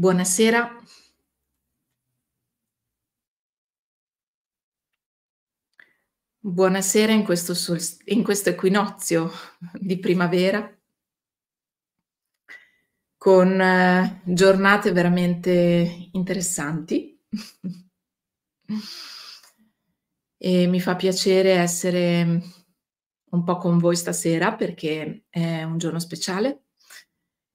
Buonasera. Buonasera in questo, sol- in questo equinozio di primavera con eh, giornate veramente interessanti. e mi fa piacere essere un po' con voi stasera perché è un giorno speciale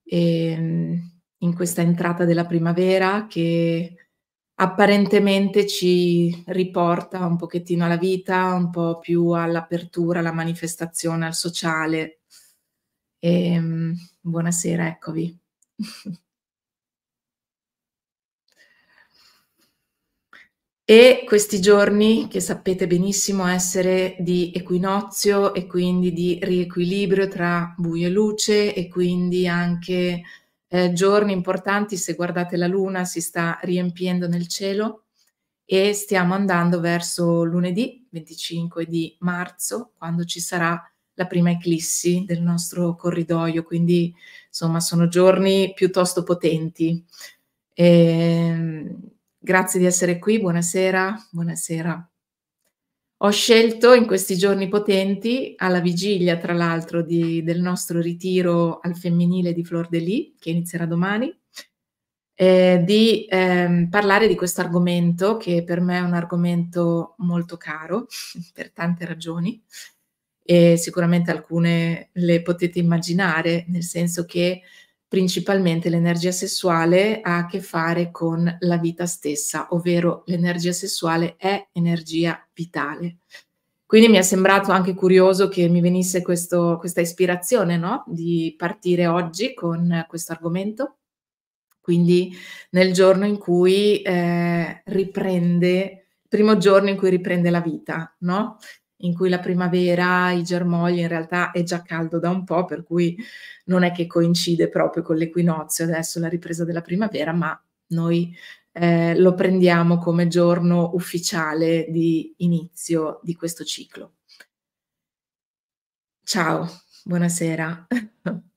e mm, in questa entrata della primavera che apparentemente ci riporta un pochettino alla vita, un po' più all'apertura, alla manifestazione, al sociale. E, ehm, buonasera, eccovi. e questi giorni, che sapete benissimo essere di equinozio e quindi di riequilibrio tra buio e luce e quindi anche eh, giorni importanti, se guardate la luna si sta riempiendo nel cielo e stiamo andando verso lunedì 25 di marzo, quando ci sarà la prima eclissi del nostro corridoio, quindi insomma sono giorni piuttosto potenti. E, ehm, grazie di essere qui, buonasera, buonasera. Ho scelto in questi giorni potenti, alla vigilia tra l'altro di, del nostro ritiro al femminile di Flor de Lis, che inizierà domani, eh, di ehm, parlare di questo argomento che per me è un argomento molto caro per tante ragioni e sicuramente alcune le potete immaginare, nel senso che principalmente l'energia sessuale ha a che fare con la vita stessa, ovvero l'energia sessuale è energia vitale. Quindi mi è sembrato anche curioso che mi venisse questo, questa ispirazione no? di partire oggi con questo argomento, quindi nel giorno in cui eh, riprende, primo giorno in cui riprende la vita, no? in cui la primavera, i germogli, in realtà è già caldo da un po', per cui non è che coincide proprio con l'equinozio adesso la ripresa della primavera, ma noi eh, lo prendiamo come giorno ufficiale di inizio di questo ciclo. Ciao, buonasera.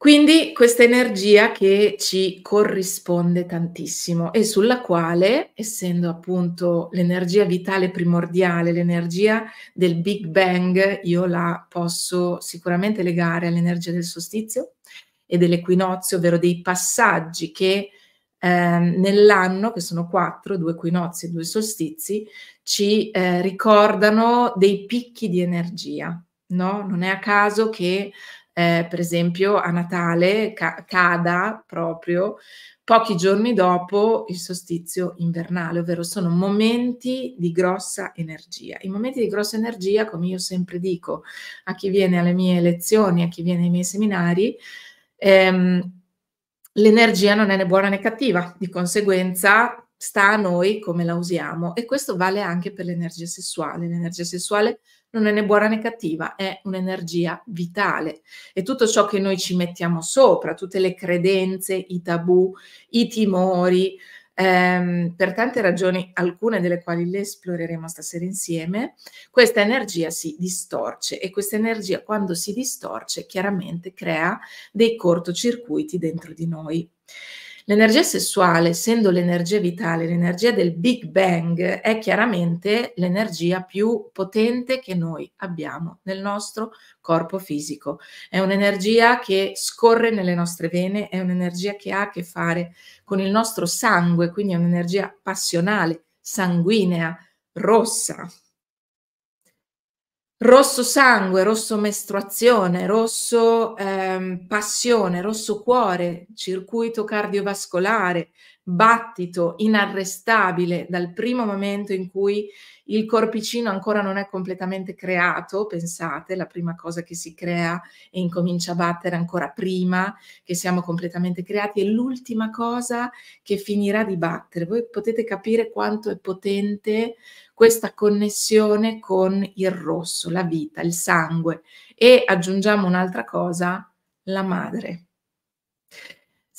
Quindi questa energia che ci corrisponde tantissimo e sulla quale, essendo appunto l'energia vitale primordiale, l'energia del Big Bang, io la posso sicuramente legare all'energia del solstizio e dell'equinozio, ovvero dei passaggi che eh, nell'anno, che sono quattro, due equinozi e due solstizi, ci eh, ricordano dei picchi di energia. No? Non è a caso che eh, per esempio a Natale ca- cada proprio pochi giorni dopo il sostizio invernale, ovvero sono momenti di grossa energia. I momenti di grossa energia, come io sempre dico a chi viene alle mie lezioni, a chi viene ai miei seminari, ehm, l'energia non è né buona né cattiva, di conseguenza sta a noi come la usiamo e questo vale anche per l'energia sessuale. L'energia sessuale non è né buona né cattiva, è un'energia vitale. E tutto ciò che noi ci mettiamo sopra, tutte le credenze, i tabù, i timori, ehm, per tante ragioni, alcune delle quali le esploreremo stasera insieme, questa energia si distorce e questa energia quando si distorce chiaramente crea dei cortocircuiti dentro di noi. L'energia sessuale, essendo l'energia vitale, l'energia del Big Bang, è chiaramente l'energia più potente che noi abbiamo nel nostro corpo fisico. È un'energia che scorre nelle nostre vene, è un'energia che ha a che fare con il nostro sangue, quindi è un'energia passionale, sanguinea, rossa, rosso sangue, rosso mestruazione, rosso ehm, passione, rosso cuore, circuito cardiovascolare, battito inarrestabile dal primo momento in cui il corpicino ancora non è completamente creato, pensate, la prima cosa che si crea e incomincia a battere ancora prima che siamo completamente creati è l'ultima cosa che finirà di battere. Voi potete capire quanto è potente questa connessione con il rosso, la vita, il sangue e aggiungiamo un'altra cosa, la madre.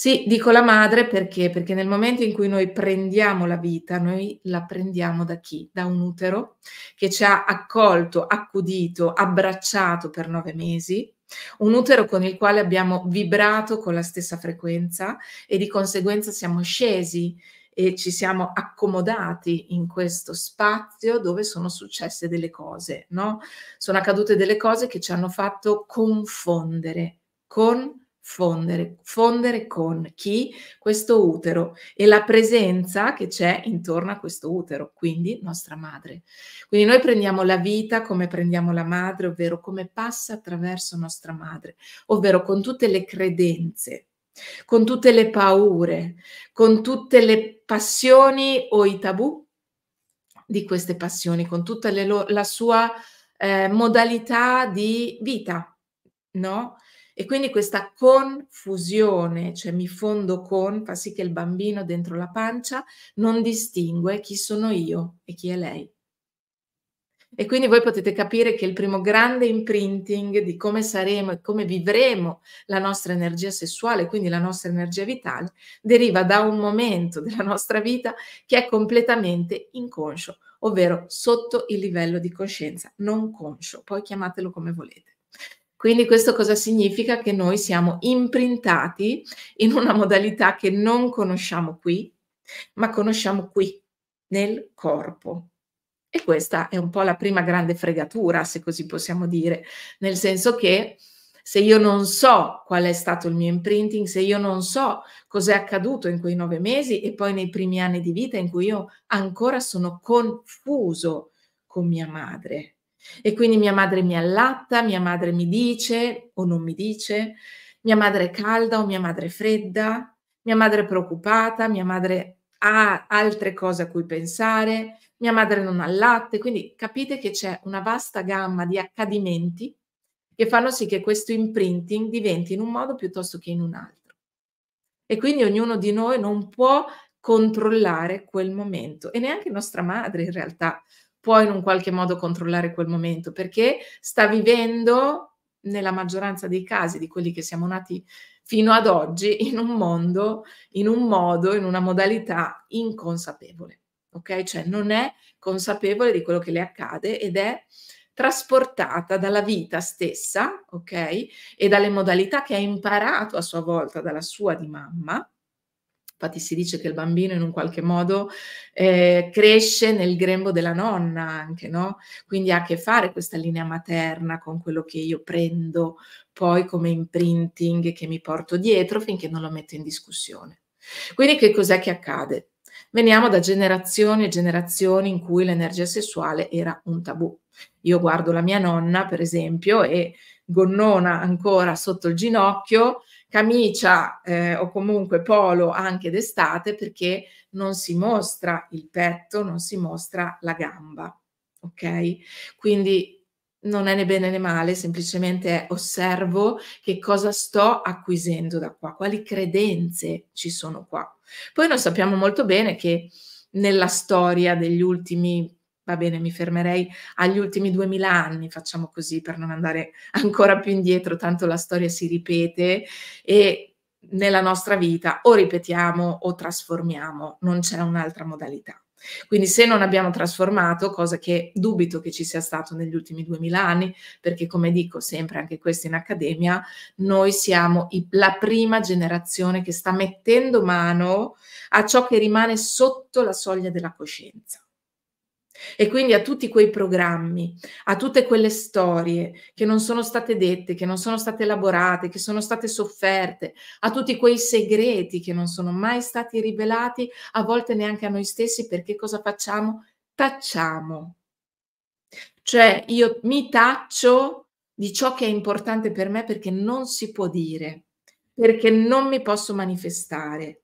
Sì, dico la madre perché? Perché nel momento in cui noi prendiamo la vita, noi la prendiamo da chi? Da un utero che ci ha accolto, accudito, abbracciato per nove mesi, un utero con il quale abbiamo vibrato con la stessa frequenza e di conseguenza siamo scesi e ci siamo accomodati in questo spazio dove sono successe delle cose, no? Sono accadute delle cose che ci hanno fatto confondere con fondere, fondere con chi? Questo utero e la presenza che c'è intorno a questo utero, quindi nostra madre. Quindi noi prendiamo la vita come prendiamo la madre, ovvero come passa attraverso nostra madre, ovvero con tutte le credenze, con tutte le paure, con tutte le passioni o i tabù di queste passioni, con tutta le, la sua eh, modalità di vita, no? E quindi questa confusione, cioè mi fondo con, fa sì che il bambino dentro la pancia non distingue chi sono io e chi è lei. E quindi voi potete capire che il primo grande imprinting di come saremo e come vivremo la nostra energia sessuale, quindi la nostra energia vitale, deriva da un momento della nostra vita che è completamente inconscio, ovvero sotto il livello di coscienza non conscio, poi chiamatelo come volete. Quindi questo cosa significa? Che noi siamo imprintati in una modalità che non conosciamo qui, ma conosciamo qui, nel corpo. E questa è un po' la prima grande fregatura, se così possiamo dire, nel senso che se io non so qual è stato il mio imprinting, se io non so cos'è accaduto in quei nove mesi e poi nei primi anni di vita in cui io ancora sono confuso con mia madre, e quindi mia madre mi allatta, mia madre mi dice o non mi dice, mia madre è calda o mia madre è fredda, mia madre è preoccupata, mia madre ha altre cose a cui pensare, mia madre non ha latte, quindi capite che c'è una vasta gamma di accadimenti che fanno sì che questo imprinting diventi in un modo piuttosto che in un altro. E quindi ognuno di noi non può controllare quel momento e neanche nostra madre in realtà può in un qualche modo controllare quel momento perché sta vivendo, nella maggioranza dei casi di quelli che siamo nati fino ad oggi, in un mondo, in un modo, in una modalità inconsapevole. Ok? Cioè non è consapevole di quello che le accade ed è trasportata dalla vita stessa, ok? E dalle modalità che ha imparato a sua volta dalla sua di mamma, Infatti si dice che il bambino in un qualche modo eh, cresce nel grembo della nonna anche, no? Quindi ha a che fare questa linea materna con quello che io prendo poi come imprinting che mi porto dietro finché non lo metto in discussione. Quindi che cos'è che accade? Veniamo da generazioni e generazioni in cui l'energia sessuale era un tabù. Io guardo la mia nonna, per esempio, e gonnona ancora sotto il ginocchio, camicia eh, o comunque polo anche d'estate perché non si mostra il petto, non si mostra la gamba, ok? Quindi non è né bene né male, semplicemente osservo che cosa sto acquisendo da qua, quali credenze ci sono qua. Poi noi sappiamo molto bene che nella storia degli ultimi va bene, mi fermerei agli ultimi 2000 anni, facciamo così per non andare ancora più indietro, tanto la storia si ripete e nella nostra vita o ripetiamo o trasformiamo, non c'è un'altra modalità. Quindi se non abbiamo trasformato, cosa che dubito che ci sia stato negli ultimi 2000 anni, perché come dico sempre anche questo in accademia, noi siamo la prima generazione che sta mettendo mano a ciò che rimane sotto la soglia della coscienza. E quindi a tutti quei programmi, a tutte quelle storie che non sono state dette, che non sono state elaborate, che sono state sofferte, a tutti quei segreti che non sono mai stati rivelati, a volte neanche a noi stessi, perché cosa facciamo? Tacciamo. Cioè io mi taccio di ciò che è importante per me perché non si può dire, perché non mi posso manifestare,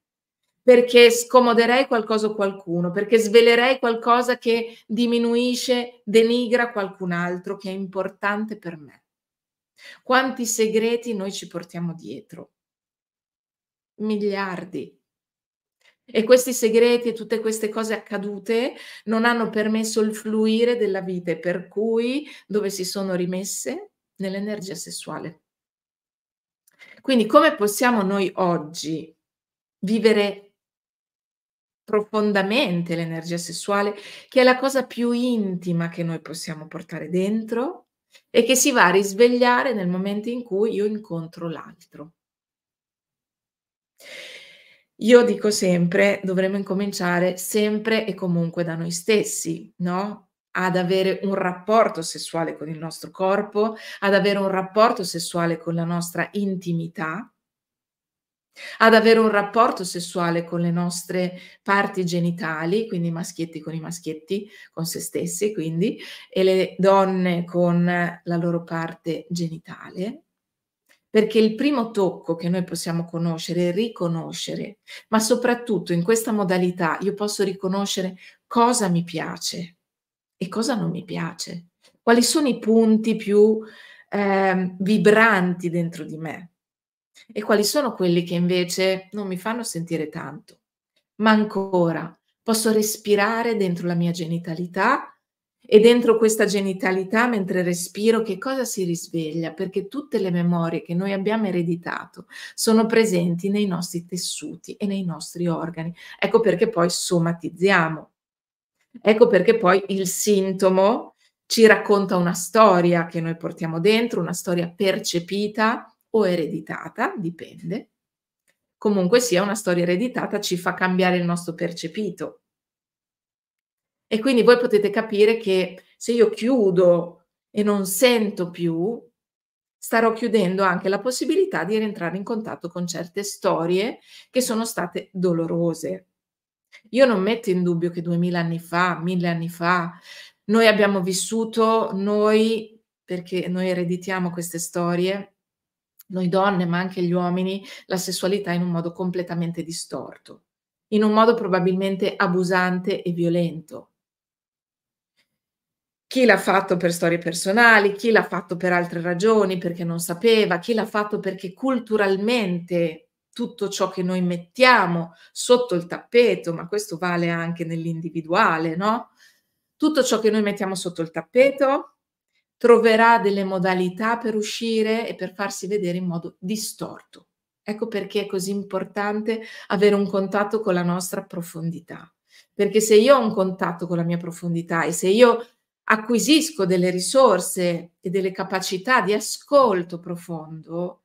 perché scomoderei qualcosa o qualcuno, perché svelerei qualcosa che diminuisce, denigra qualcun altro che è importante per me. Quanti segreti noi ci portiamo dietro? Miliardi. E questi segreti e tutte queste cose accadute non hanno permesso il fluire della vita, per cui dove si sono rimesse? Nell'energia sessuale. Quindi come possiamo noi oggi vivere profondamente l'energia sessuale, che è la cosa più intima che noi possiamo portare dentro e che si va a risvegliare nel momento in cui io incontro l'altro. Io dico sempre, dovremmo incominciare sempre e comunque da noi stessi, no? Ad avere un rapporto sessuale con il nostro corpo, ad avere un rapporto sessuale con la nostra intimità, ad avere un rapporto sessuale con le nostre parti genitali, quindi i maschietti con i maschietti, con se stessi quindi, e le donne con la loro parte genitale, perché il primo tocco che noi possiamo conoscere è riconoscere, ma soprattutto in questa modalità io posso riconoscere cosa mi piace e cosa non mi piace, quali sono i punti più eh, vibranti dentro di me e quali sono quelli che invece non mi fanno sentire tanto. Ma ancora posso respirare dentro la mia genitalità e dentro questa genitalità, mentre respiro, che cosa si risveglia? Perché tutte le memorie che noi abbiamo ereditato sono presenti nei nostri tessuti e nei nostri organi. Ecco perché poi somatizziamo. Ecco perché poi il sintomo ci racconta una storia che noi portiamo dentro, una storia percepita o ereditata, dipende. Comunque sia una storia ereditata ci fa cambiare il nostro percepito. E quindi voi potete capire che se io chiudo e non sento più, starò chiudendo anche la possibilità di rientrare in contatto con certe storie che sono state dolorose. Io non metto in dubbio che duemila anni fa, mille anni fa, noi abbiamo vissuto, noi, perché noi ereditiamo queste storie, noi donne, ma anche gli uomini, la sessualità in un modo completamente distorto, in un modo probabilmente abusante e violento. Chi l'ha fatto per storie personali, chi l'ha fatto per altre ragioni, perché non sapeva, chi l'ha fatto perché culturalmente tutto ciò che noi mettiamo sotto il tappeto, ma questo vale anche nell'individuale, no? Tutto ciò che noi mettiamo sotto il tappeto troverà delle modalità per uscire e per farsi vedere in modo distorto. Ecco perché è così importante avere un contatto con la nostra profondità. Perché se io ho un contatto con la mia profondità e se io acquisisco delle risorse e delle capacità di ascolto profondo,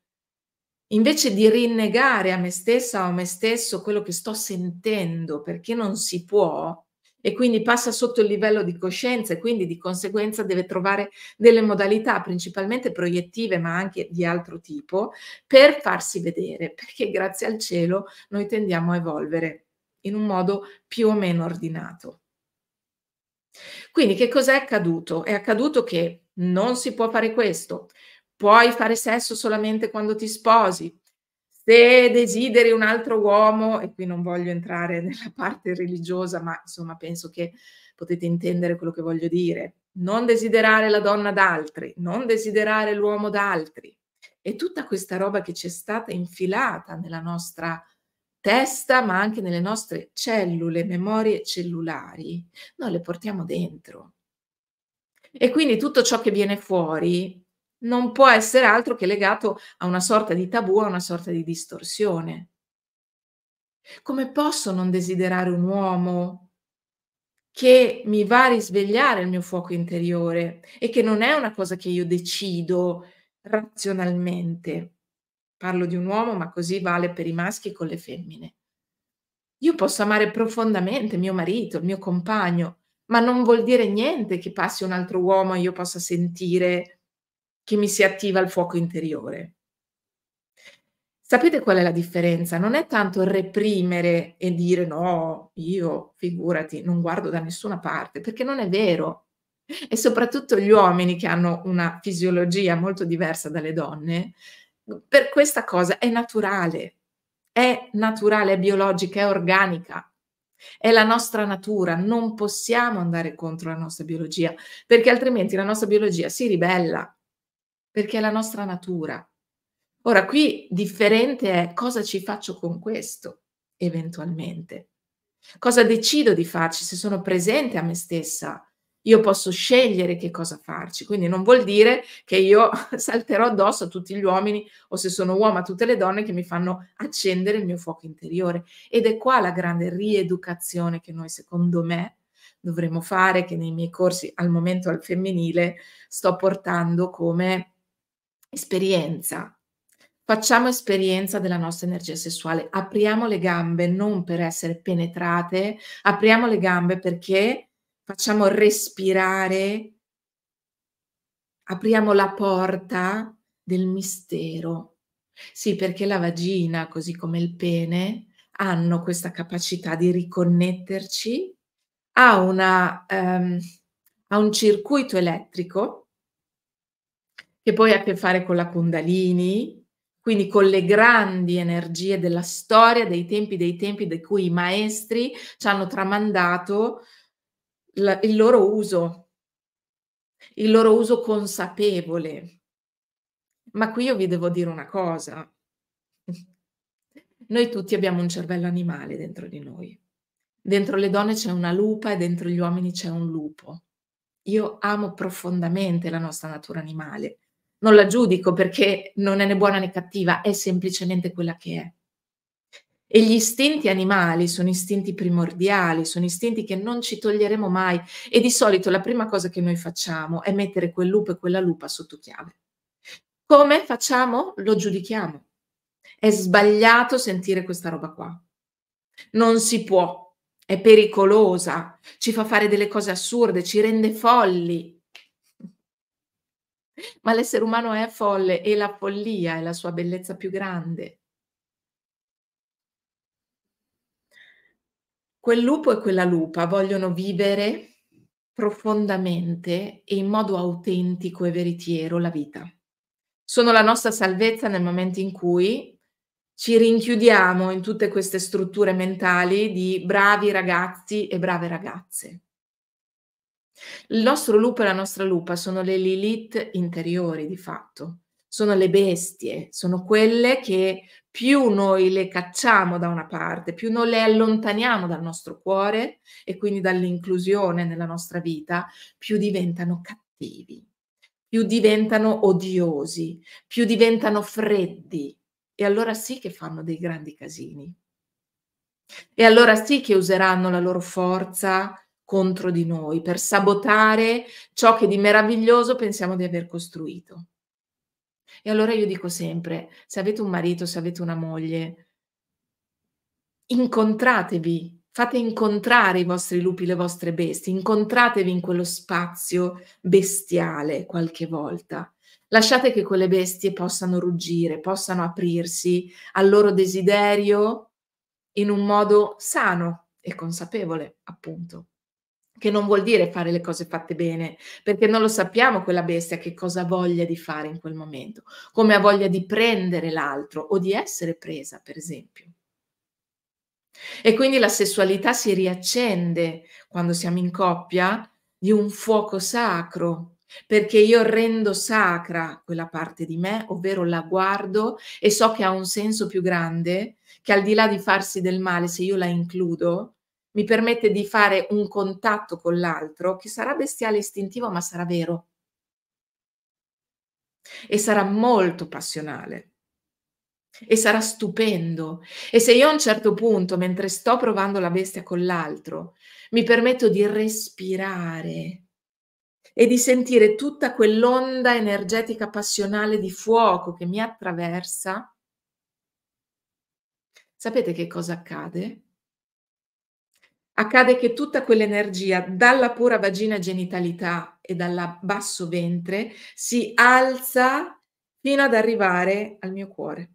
invece di rinnegare a me stessa o a me stesso quello che sto sentendo perché non si può, e quindi passa sotto il livello di coscienza e quindi di conseguenza deve trovare delle modalità principalmente proiettive ma anche di altro tipo per farsi vedere, perché grazie al cielo noi tendiamo a evolvere in un modo più o meno ordinato. Quindi che cos'è accaduto? È accaduto che non si può fare questo, puoi fare sesso solamente quando ti sposi, se desideri un altro uomo, e qui non voglio entrare nella parte religiosa, ma insomma penso che potete intendere quello che voglio dire, non desiderare la donna d'altri, non desiderare l'uomo d'altri. E tutta questa roba che ci è stata infilata nella nostra testa, ma anche nelle nostre cellule, memorie cellulari, noi le portiamo dentro. E quindi tutto ciò che viene fuori non può essere altro che legato a una sorta di tabù, a una sorta di distorsione. Come posso non desiderare un uomo che mi va a risvegliare il mio fuoco interiore e che non è una cosa che io decido razionalmente? Parlo di un uomo, ma così vale per i maschi e con le femmine. Io posso amare profondamente mio marito, il mio compagno, ma non vuol dire niente che passi un altro uomo e io possa sentire che mi si attiva il fuoco interiore. Sapete qual è la differenza? Non è tanto reprimere e dire no, io figurati, non guardo da nessuna parte, perché non è vero. E soprattutto gli uomini che hanno una fisiologia molto diversa dalle donne, per questa cosa è naturale, è naturale, è biologica, è organica, è la nostra natura, non possiamo andare contro la nostra biologia, perché altrimenti la nostra biologia si ribella perché è la nostra natura. Ora qui differente è cosa ci faccio con questo, eventualmente. Cosa decido di farci se sono presente a me stessa? Io posso scegliere che cosa farci, quindi non vuol dire che io salterò addosso a tutti gli uomini o se sono uomo a tutte le donne che mi fanno accendere il mio fuoco interiore. Ed è qua la grande rieducazione che noi, secondo me, dovremmo fare, che nei miei corsi al momento al femminile sto portando come esperienza. Facciamo esperienza della nostra energia sessuale, apriamo le gambe non per essere penetrate, apriamo le gambe perché facciamo respirare, apriamo la porta del mistero. Sì, perché la vagina, così come il pene, hanno questa capacità di riconnetterci a, una, um, a un circuito elettrico che poi ha a che fare con la Kundalini, quindi con le grandi energie della storia, dei tempi, dei tempi di cui i maestri ci hanno tramandato il loro uso, il loro uso consapevole. Ma qui io vi devo dire una cosa. Noi tutti abbiamo un cervello animale dentro di noi. Dentro le donne c'è una lupa e dentro gli uomini c'è un lupo. Io amo profondamente la nostra natura animale non la giudico perché non è né buona né cattiva, è semplicemente quella che è. E gli istinti animali sono istinti primordiali, sono istinti che non ci toglieremo mai e di solito la prima cosa che noi facciamo è mettere quel lupo e quella lupa sotto chiave. Come facciamo? Lo giudichiamo. È sbagliato sentire questa roba qua. Non si può, è pericolosa, ci fa fare delle cose assurde, ci rende folli, ma l'essere umano è folle e la follia è la sua bellezza più grande. Quel lupo e quella lupa vogliono vivere profondamente e in modo autentico e veritiero la vita. Sono la nostra salvezza nel momento in cui ci rinchiudiamo in tutte queste strutture mentali di bravi ragazzi e brave ragazze. Il nostro lupo e la nostra lupa sono le Lilith interiori di fatto, sono le bestie, sono quelle che più noi le cacciamo da una parte, più noi le allontaniamo dal nostro cuore e quindi dall'inclusione nella nostra vita, più diventano cattivi, più diventano odiosi, più diventano freddi. E allora sì che fanno dei grandi casini. E allora sì che useranno la loro forza contro di noi, per sabotare ciò che di meraviglioso pensiamo di aver costruito. E allora io dico sempre, se avete un marito, se avete una moglie, incontratevi fate incontrare i vostri lupi, le vostre bestie, incontratevi in quello spazio bestiale qualche volta. Lasciate che quelle bestie possano ruggire, possano aprirsi al loro desiderio in un modo sano e consapevole, appunto che non vuol dire fare le cose fatte bene, perché non lo sappiamo quella bestia che cosa ha voglia di fare in quel momento, come ha voglia di prendere l'altro o di essere presa, per esempio. E quindi la sessualità si riaccende quando siamo in coppia di un fuoco sacro, perché io rendo sacra quella parte di me, ovvero la guardo e so che ha un senso più grande, che al di là di farsi del male, se io la includo, mi permette di fare un contatto con l'altro che sarà bestiale istintivo, ma sarà vero. E sarà molto passionale. E sarà stupendo. E se io a un certo punto, mentre sto provando la bestia con l'altro, mi permetto di respirare e di sentire tutta quell'onda energetica passionale di fuoco che mi attraversa, sapete che cosa accade? accade che tutta quell'energia dalla pura vagina genitalità e dal basso ventre si alza fino ad arrivare al mio cuore.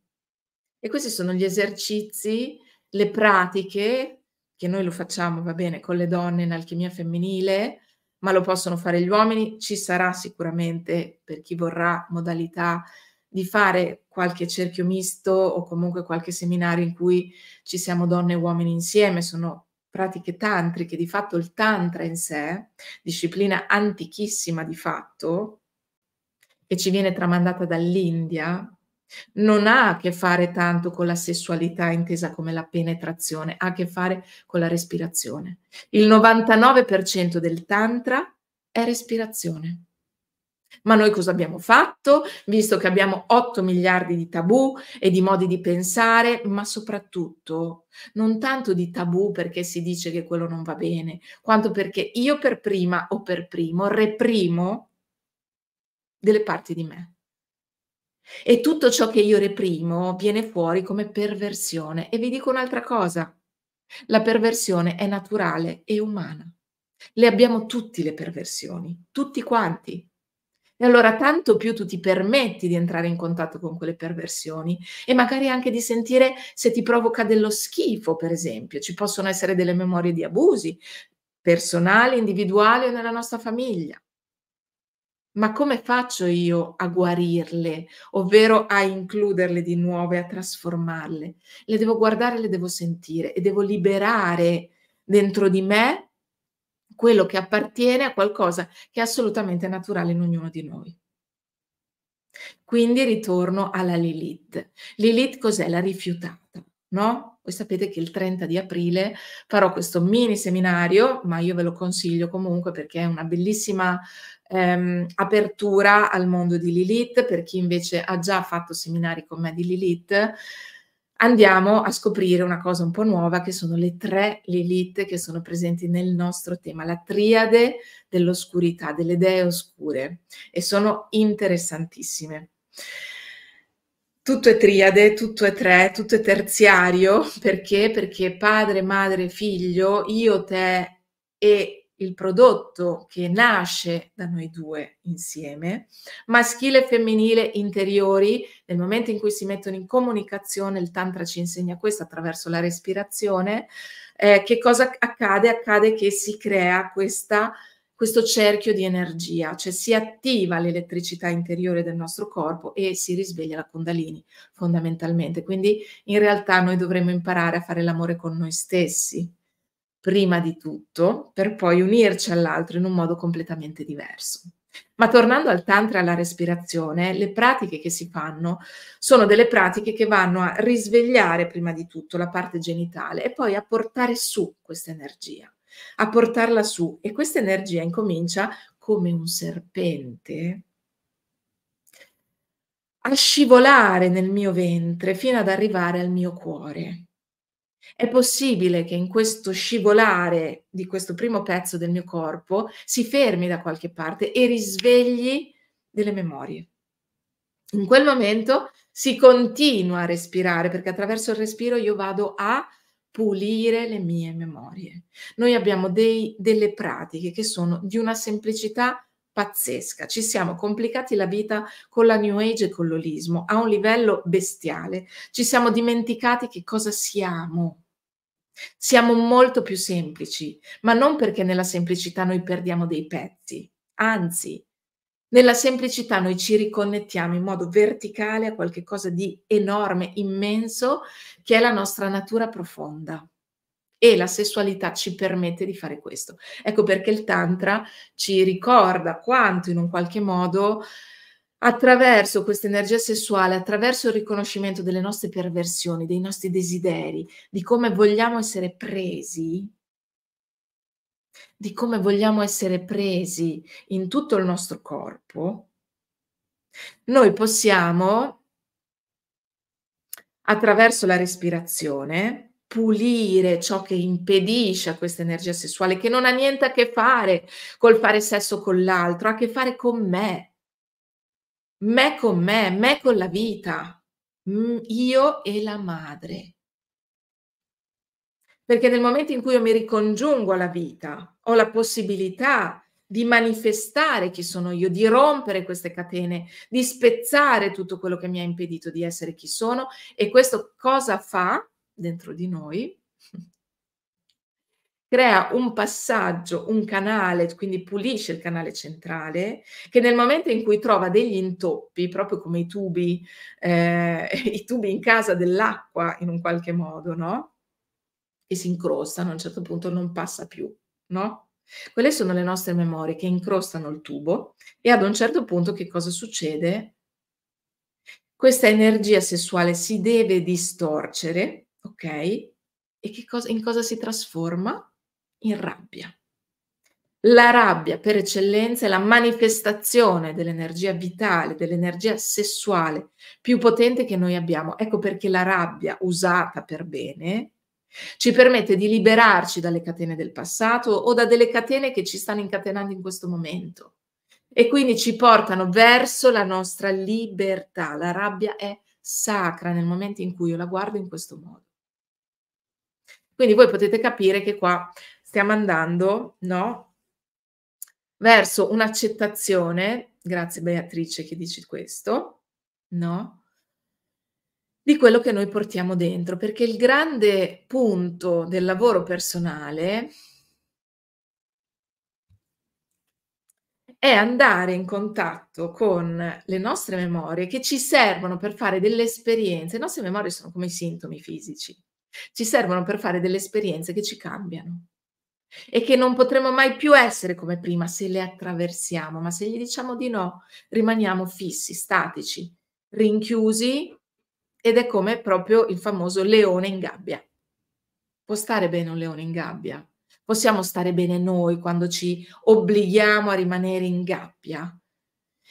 E questi sono gli esercizi, le pratiche, che noi lo facciamo, va bene, con le donne in alchimia femminile, ma lo possono fare gli uomini, ci sarà sicuramente per chi vorrà modalità di fare qualche cerchio misto o comunque qualche seminario in cui ci siamo donne e uomini insieme, sono pratiche tantriche, di fatto il tantra in sé, disciplina antichissima di fatto, che ci viene tramandata dall'India, non ha a che fare tanto con la sessualità intesa come la penetrazione, ha a che fare con la respirazione. Il 99% del tantra è respirazione. Ma noi cosa abbiamo fatto? Visto che abbiamo 8 miliardi di tabù e di modi di pensare, ma soprattutto non tanto di tabù perché si dice che quello non va bene, quanto perché io per prima o per primo reprimo delle parti di me. E tutto ciò che io reprimo viene fuori come perversione. E vi dico un'altra cosa, la perversione è naturale e umana. Le abbiamo tutti le perversioni, tutti quanti. E allora tanto più tu ti permetti di entrare in contatto con quelle perversioni e magari anche di sentire se ti provoca dello schifo, per esempio. Ci possono essere delle memorie di abusi personali, individuali o nella nostra famiglia. Ma come faccio io a guarirle, ovvero a includerle di nuovo e a trasformarle? Le devo guardare, le devo sentire e devo liberare dentro di me quello che appartiene a qualcosa che è assolutamente naturale in ognuno di noi. Quindi ritorno alla Lilith. Lilith cos'è? La rifiutata, no? Voi sapete che il 30 di aprile farò questo mini seminario, ma io ve lo consiglio comunque perché è una bellissima ehm, apertura al mondo di Lilith, per chi invece ha già fatto seminari con me di Lilith andiamo a scoprire una cosa un po' nuova che sono le tre Lilith che sono presenti nel nostro tema, la triade dell'oscurità, delle dee oscure e sono interessantissime. Tutto è triade, tutto è tre, tutto è terziario, perché? Perché padre, madre, figlio, io, te e il prodotto che nasce da noi due insieme, maschile e femminile interiori, nel momento in cui si mettono in comunicazione, il tantra ci insegna questo attraverso la respirazione, eh, che cosa accade? Accade che si crea questa, questo cerchio di energia, cioè si attiva l'elettricità interiore del nostro corpo e si risveglia la Kundalini fondamentalmente. Quindi in realtà noi dovremmo imparare a fare l'amore con noi stessi prima di tutto, per poi unirci all'altro in un modo completamente diverso. Ma tornando al tantra e alla respirazione, le pratiche che si fanno sono delle pratiche che vanno a risvegliare prima di tutto la parte genitale e poi a portare su questa energia, a portarla su e questa energia incomincia come un serpente a scivolare nel mio ventre fino ad arrivare al mio cuore è possibile che in questo scivolare di questo primo pezzo del mio corpo si fermi da qualche parte e risvegli delle memorie. In quel momento si continua a respirare perché attraverso il respiro io vado a pulire le mie memorie. Noi abbiamo dei, delle pratiche che sono di una semplicità pazzesca. Ci siamo complicati la vita con la New Age e con l'olismo a un livello bestiale. Ci siamo dimenticati che cosa siamo. Siamo molto più semplici, ma non perché nella semplicità noi perdiamo dei pezzi, anzi, nella semplicità noi ci riconnettiamo in modo verticale a qualcosa di enorme, immenso, che è la nostra natura profonda. E la sessualità ci permette di fare questo. Ecco perché il Tantra ci ricorda quanto in un qualche modo attraverso questa energia sessuale, attraverso il riconoscimento delle nostre perversioni, dei nostri desideri, di come vogliamo essere presi, di come vogliamo essere presi in tutto il nostro corpo, noi possiamo, attraverso la respirazione, pulire ciò che impedisce a questa energia sessuale, che non ha niente a che fare col fare sesso con l'altro, ha a che fare con me me con me, me con la vita, mm, io e la madre. Perché nel momento in cui io mi ricongiungo alla vita, ho la possibilità di manifestare chi sono io, di rompere queste catene, di spezzare tutto quello che mi ha impedito di essere chi sono e questo cosa fa dentro di noi? crea un passaggio, un canale, quindi pulisce il canale centrale, che nel momento in cui trova degli intoppi, proprio come i tubi, eh, i tubi in casa dell'acqua in un qualche modo, no? E si incrostano, a un certo punto non passa più, no? Quelle sono le nostre memorie che incrostano il tubo e ad un certo punto che cosa succede? Questa energia sessuale si deve distorcere, ok? E cosa, in cosa si trasforma? in rabbia. La rabbia per eccellenza è la manifestazione dell'energia vitale, dell'energia sessuale più potente che noi abbiamo. Ecco perché la rabbia usata per bene ci permette di liberarci dalle catene del passato o da delle catene che ci stanno incatenando in questo momento e quindi ci portano verso la nostra libertà. La rabbia è sacra nel momento in cui io la guardo in questo modo. Quindi voi potete capire che qua stiamo andando, no? Verso un'accettazione, grazie Beatrice che dici questo, no? Di quello che noi portiamo dentro, perché il grande punto del lavoro personale è andare in contatto con le nostre memorie che ci servono per fare delle esperienze. Le nostre memorie sono come i sintomi fisici, ci servono per fare delle esperienze che ci cambiano e che non potremo mai più essere come prima se le attraversiamo, ma se gli diciamo di no, rimaniamo fissi, statici, rinchiusi ed è come proprio il famoso leone in gabbia. Può stare bene un leone in gabbia, possiamo stare bene noi quando ci obblighiamo a rimanere in gabbia.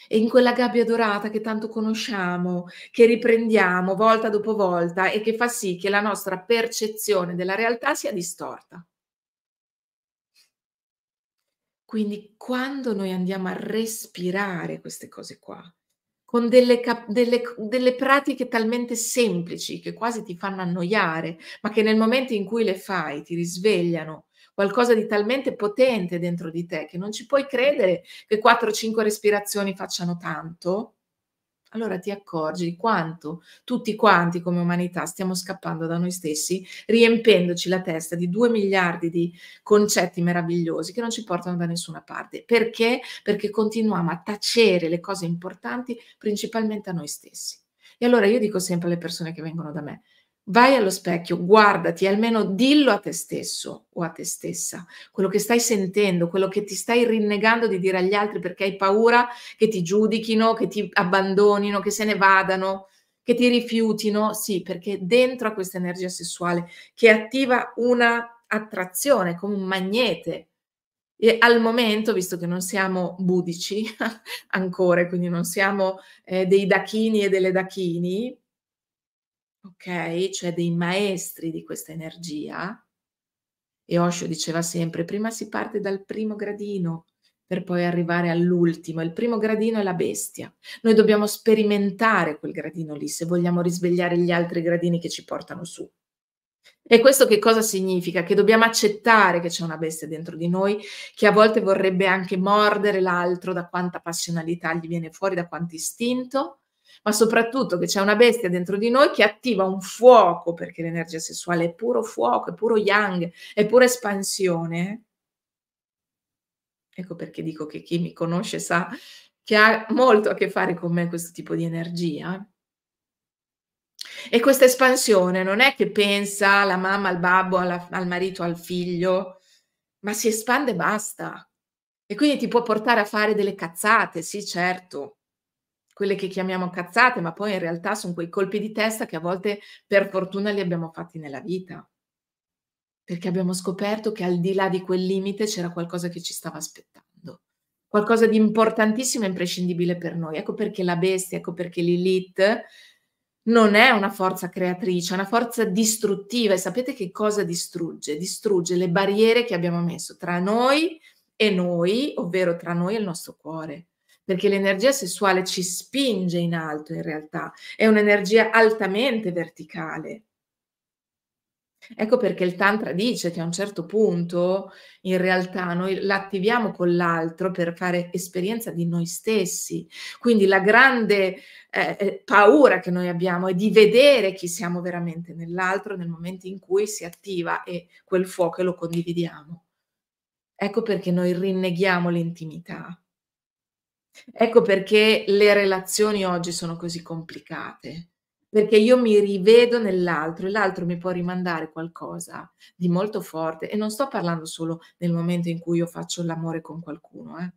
E in quella gabbia dorata che tanto conosciamo, che riprendiamo volta dopo volta e che fa sì che la nostra percezione della realtà sia distorta. Quindi quando noi andiamo a respirare queste cose qua, con delle, delle, delle, pratiche talmente semplici che quasi ti fanno annoiare, ma che nel momento in cui le fai ti risvegliano qualcosa di talmente potente dentro di te che non ci puoi credere che 4-5 respirazioni facciano tanto, allora ti accorgi di quanto tutti quanti come umanità stiamo scappando da noi stessi, riempendoci la testa di due miliardi di concetti meravigliosi che non ci portano da nessuna parte. Perché? Perché continuiamo a tacere le cose importanti principalmente a noi stessi. E allora io dico sempre alle persone che vengono da me, Vai allo specchio, guardati, almeno dillo a te stesso o a te stessa, quello che stai sentendo, quello che ti stai rinnegando di dire agli altri perché hai paura che ti giudichino, che ti abbandonino, che se ne vadano, che ti rifiutino. Sì, perché dentro a questa energia sessuale che attiva una attrazione come un magnete. E al momento, visto che non siamo budici ancora, quindi non siamo eh, dei dachini e delle dachini, ok? Cioè dei maestri di questa energia. E Osho diceva sempre, prima si parte dal primo gradino per poi arrivare all'ultimo. Il primo gradino è la bestia. Noi dobbiamo sperimentare quel gradino lì se vogliamo risvegliare gli altri gradini che ci portano su. E questo che cosa significa? Che dobbiamo accettare che c'è una bestia dentro di noi che a volte vorrebbe anche mordere l'altro da quanta passionalità gli viene fuori, da quanto istinto, ma soprattutto che c'è una bestia dentro di noi che attiva un fuoco, perché l'energia sessuale è puro fuoco, è puro yang, è pura espansione. Ecco perché dico che chi mi conosce sa che ha molto a che fare con me questo tipo di energia. E questa espansione non è che pensa alla mamma, al babbo, alla, al marito, al figlio, ma si espande e basta. E quindi ti può portare a fare delle cazzate, sì, certo, quelle che chiamiamo cazzate, ma poi in realtà sono quei colpi di testa che a volte per fortuna li abbiamo fatti nella vita, perché abbiamo scoperto che al di là di quel limite c'era qualcosa che ci stava aspettando, qualcosa di importantissimo e imprescindibile per noi. Ecco perché la bestia, ecco perché l'elite non è una forza creatrice, è una forza distruttiva e sapete che cosa distrugge? Distrugge le barriere che abbiamo messo tra noi e noi, ovvero tra noi e il nostro cuore perché l'energia sessuale ci spinge in alto in realtà, è un'energia altamente verticale. Ecco perché il Tantra dice che a un certo punto in realtà noi l'attiviamo con l'altro per fare esperienza di noi stessi. Quindi la grande eh, eh paura che noi abbiamo è di vedere chi siamo veramente nell'altro nel momento in cui si attiva e quel fuoco e lo condividiamo. Ecco perché noi rinneghiamo l'intimità. Ecco perché le relazioni oggi sono così complicate, perché io mi rivedo nell'altro e l'altro mi può rimandare qualcosa di molto forte e non sto parlando solo nel momento in cui io faccio l'amore con qualcuno. Eh.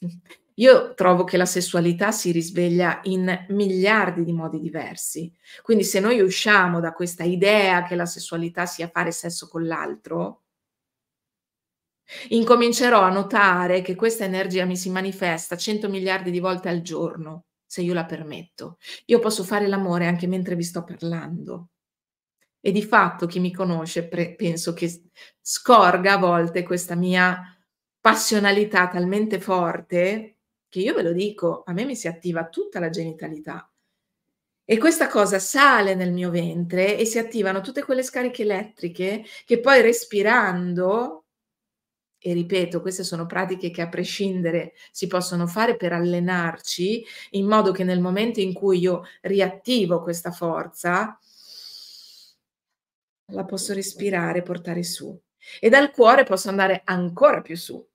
Io trovo che la sessualità si risveglia in miliardi di modi diversi, quindi se noi usciamo da questa idea che la sessualità sia fare sesso con l'altro, Incomincerò a notare che questa energia mi si manifesta 100 miliardi di volte al giorno, se io la permetto. Io posso fare l'amore anche mentre vi sto parlando. E di fatto chi mi conosce pre- penso che scorga a volte questa mia passionalità talmente forte che io ve lo dico, a me mi si attiva tutta la genitalità. E questa cosa sale nel mio ventre e si attivano tutte quelle scariche elettriche che poi respirando e ripeto, queste sono pratiche che a prescindere si possono fare per allenarci in modo che nel momento in cui io riattivo questa forza, la posso respirare, portare su e dal cuore posso andare ancora più su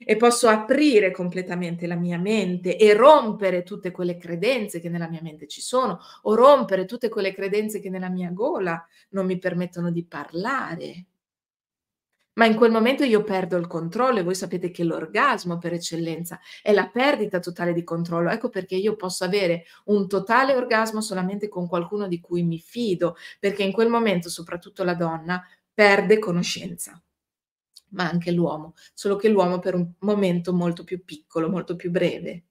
e posso aprire completamente la mia mente e rompere tutte quelle credenze che nella mia mente ci sono o rompere tutte quelle credenze che nella mia gola non mi permettono di parlare ma in quel momento io perdo il controllo e voi sapete che l'orgasmo per eccellenza è la perdita totale di controllo. Ecco perché io posso avere un totale orgasmo solamente con qualcuno di cui mi fido, perché in quel momento soprattutto la donna perde conoscenza ma anche l'uomo, solo che l'uomo per un momento molto più piccolo, molto più breve.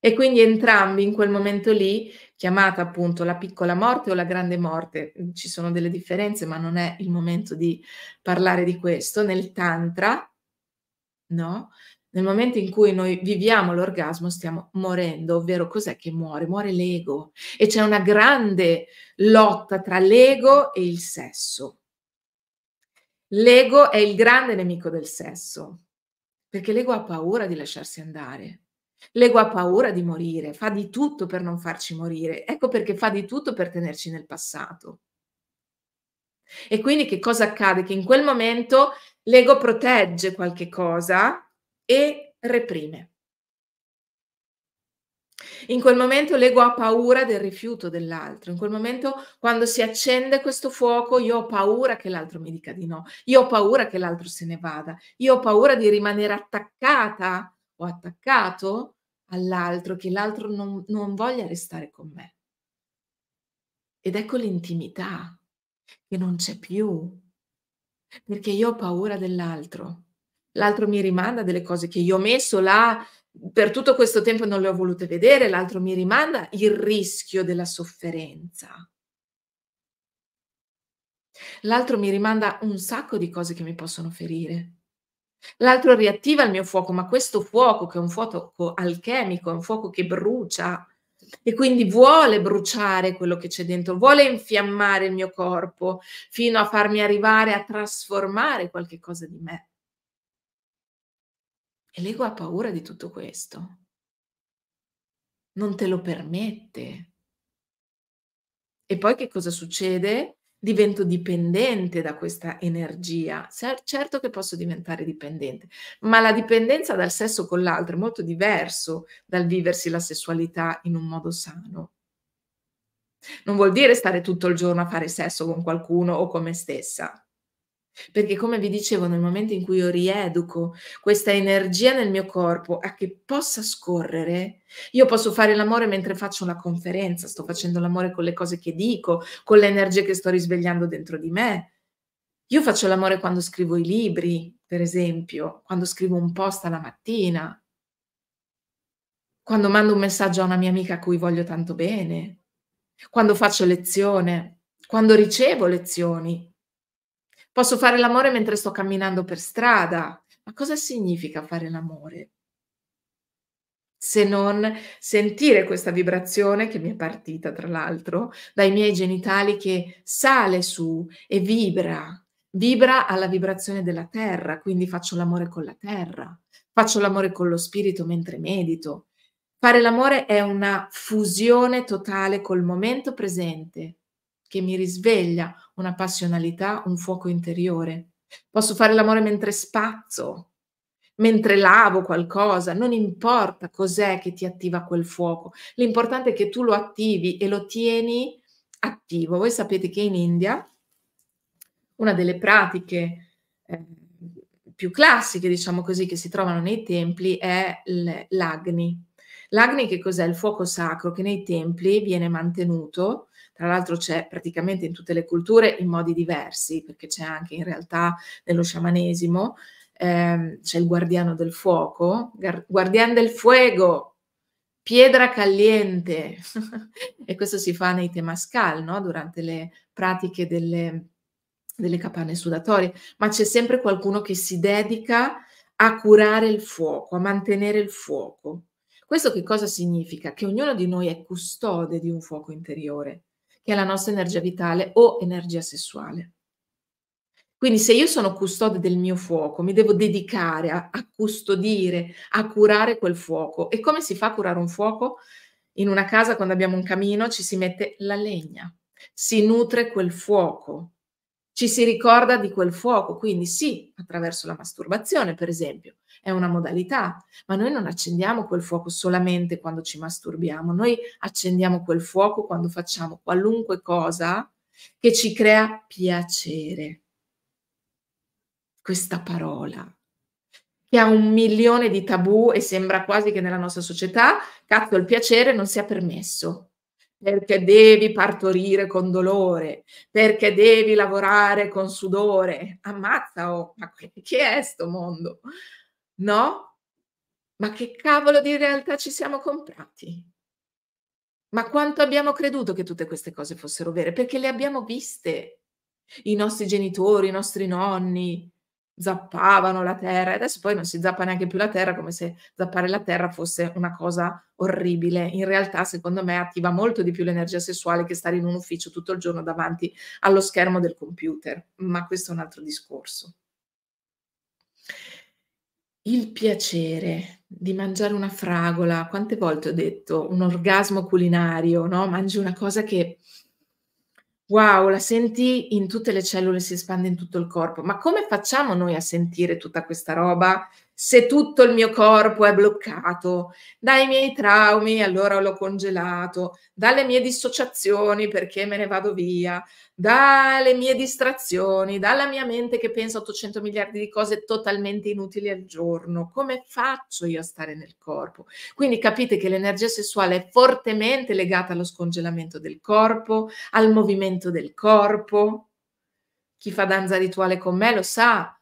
E quindi entrambi in quel momento lì, chiamata appunto la piccola morte o la grande morte, mm, ci sono delle differenze, ma non è il momento di parlare di questo, nel tantra, no? Nel momento in cui noi viviamo l'orgasmo stiamo morendo, ovvero cos'è che muore? Muore l'ego e c'è una grande lotta tra l'ego e il sesso. L'ego è il grande nemico del sesso, perché l'ego ha paura di lasciarsi andare. L'ego ha paura di morire, fa di tutto per non farci morire, ecco perché fa di tutto per tenerci nel passato. E quindi che cosa accade? Che in quel momento l'ego protegge qualche cosa e reprime. In quel momento l'ego ha paura del rifiuto dell'altro, in quel momento quando si accende questo fuoco io ho paura che l'altro mi dica di no, io ho paura che l'altro se ne vada, io ho paura di rimanere attaccata o attaccato all'altro, che l'altro non, non voglia restare con me. Ed ecco l'intimità che non c'è più, perché io ho paura dell'altro. L'altro mi rimanda delle cose che io ho messo là per tutto questo tempo e non le ho volute vedere, l'altro mi rimanda il rischio della sofferenza. L'altro mi rimanda un sacco di cose che mi possono ferire. L'altro riattiva il mio fuoco, ma questo fuoco che è un fuoco alchemico, è un fuoco che brucia e quindi vuole bruciare quello che c'è dentro, vuole infiammare il mio corpo fino a farmi arrivare a trasformare qualche cosa di me. E l'ego ha paura di tutto questo. Non te lo permette. E poi che cosa succede? divento dipendente da questa energia. Certo che posso diventare dipendente, ma la dipendenza dal sesso con l'altro è molto diverso dal viversi la sessualità in un modo sano. Non vuol dire stare tutto il giorno a fare sesso con qualcuno o con me stessa. Perché come vi dicevo, nel momento in cui io rieduco questa energia nel mio corpo a che possa scorrere, io posso fare l'amore mentre faccio una conferenza, sto facendo l'amore con le cose che dico, con le energie che sto risvegliando dentro di me. Io faccio l'amore quando scrivo i libri, per esempio, quando scrivo un post alla mattina, quando mando un messaggio a una mia amica a cui voglio tanto bene, quando faccio lezione, quando ricevo lezioni, Posso fare l'amore mentre sto camminando per strada. Ma cosa significa fare l'amore? Se non sentire questa vibrazione che mi è partita, tra l'altro, dai miei genitali che sale su e vibra, vibra alla vibrazione della terra, quindi faccio l'amore con la terra, faccio l'amore con lo spirito mentre medito. Fare l'amore è una fusione totale col momento presente, che mi risveglia una passionalità, un fuoco interiore. Posso fare l'amore mentre spazzo, mentre lavo qualcosa, non importa cos'è che ti attiva quel fuoco, l'importante è che tu lo attivi e lo tieni attivo. Voi sapete che in India una delle pratiche eh, più classiche, diciamo così, che si trovano nei templi è l'agni. L'agni che cos'è? Il fuoco sacro che nei templi viene mantenuto tra l'altro c'è praticamente in tutte le culture in modi diversi, perché c'è anche in realtà nello sciamanesimo, ehm, c'è il guardiano del fuoco, guardiano del fuego, piedra caliente, e questo si fa nei temascal, no? durante le pratiche delle, delle capanne sudatorie, ma c'è sempre qualcuno che si dedica a curare il fuoco, a mantenere il fuoco. Questo che cosa significa? Che ognuno di noi è custode di un fuoco interiore che è la nostra energia vitale o energia sessuale. Quindi se io sono custode del mio fuoco, mi devo dedicare a, a, custodire, a curare quel fuoco. E come si fa a curare un fuoco? In una casa quando abbiamo un camino ci si mette la legna, si nutre quel fuoco, ci si ricorda di quel fuoco. Quindi sì, attraverso la masturbazione, per esempio, è una modalità, ma noi non accendiamo quel fuoco solamente quando ci masturbiamo, noi accendiamo quel fuoco quando facciamo qualunque cosa che ci crea piacere. Questa parola che ha un milione di tabù e sembra quasi che nella nostra società, cazzo, il piacere non sia permesso, perché devi partorire con dolore, perché devi lavorare con sudore. Ammazza, oh, ma che è sto mondo? No? Ma che cavolo di realtà ci siamo comprati? Ma quanto abbiamo creduto che tutte queste cose fossero vere? Perché le abbiamo viste. I nostri genitori, i nostri nonni zappavano la terra e adesso poi non si zappa neanche più la terra come se zappare la terra fosse una cosa orribile. In realtà, secondo me, attiva molto di più l'energia sessuale che stare in un ufficio tutto il giorno davanti allo schermo del computer, ma questo è un altro discorso il piacere di mangiare una fragola, quante volte ho detto un orgasmo culinario, no? Mangi una cosa che wow, la senti in tutte le cellule, si espande in tutto il corpo. Ma come facciamo noi a sentire tutta questa roba se tutto il mio corpo è bloccato dai miei traumi, allora l'ho congelato, dalle mie dissociazioni perché me ne vado via, dalle mie distrazioni, dalla mia mente che pensa 800 miliardi di cose totalmente inutili al giorno, come faccio io a stare nel corpo? Quindi capite che l'energia sessuale è fortemente legata allo scongelamento del corpo, al movimento del corpo. Chi fa danza rituale con me lo sa,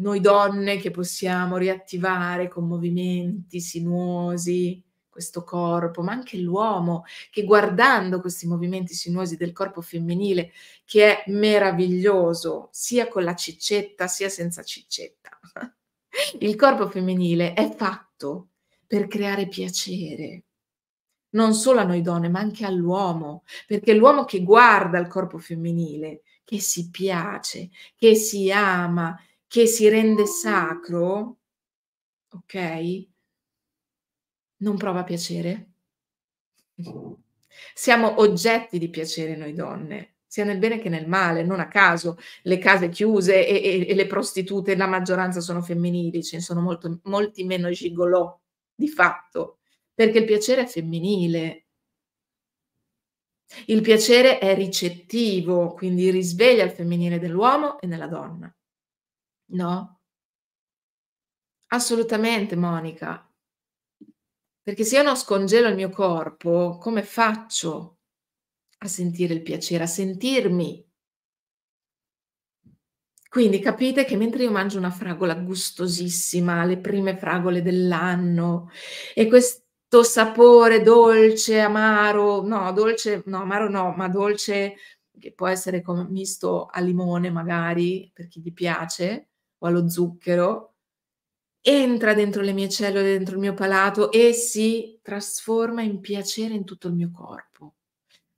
noi donne che possiamo riattivare con movimenti sinuosi questo corpo, ma anche l'uomo che guardando questi movimenti sinuosi del corpo femminile, che è meraviglioso, sia con la ciccetta sia senza ciccetta. Il corpo femminile è fatto per creare piacere, non solo a noi donne, ma anche all'uomo, perché l'uomo che guarda il corpo femminile, che si piace, che si ama, che si rende sacro, ok, non prova piacere? Siamo oggetti di piacere noi donne, sia nel bene che nel male, non a caso le case chiuse e, e, e le prostitute, la maggioranza sono femminili, ce ne sono molto, molti meno gigolò di fatto, perché il piacere è femminile. Il piacere è ricettivo, quindi risveglia il femminile dell'uomo e nella donna. No? Assolutamente, Monica. Perché se io non scongelo il mio corpo, come faccio a sentire il piacere, a sentirmi? Quindi capite che mentre io mangio una fragola gustosissima, le prime fragole dell'anno, e questo sapore dolce, amaro, no, dolce, no, amaro no, ma dolce che può essere misto a limone magari, per chi gli piace, o allo zucchero, entra dentro le mie cellule, dentro il mio palato e si trasforma in piacere in tutto il mio corpo.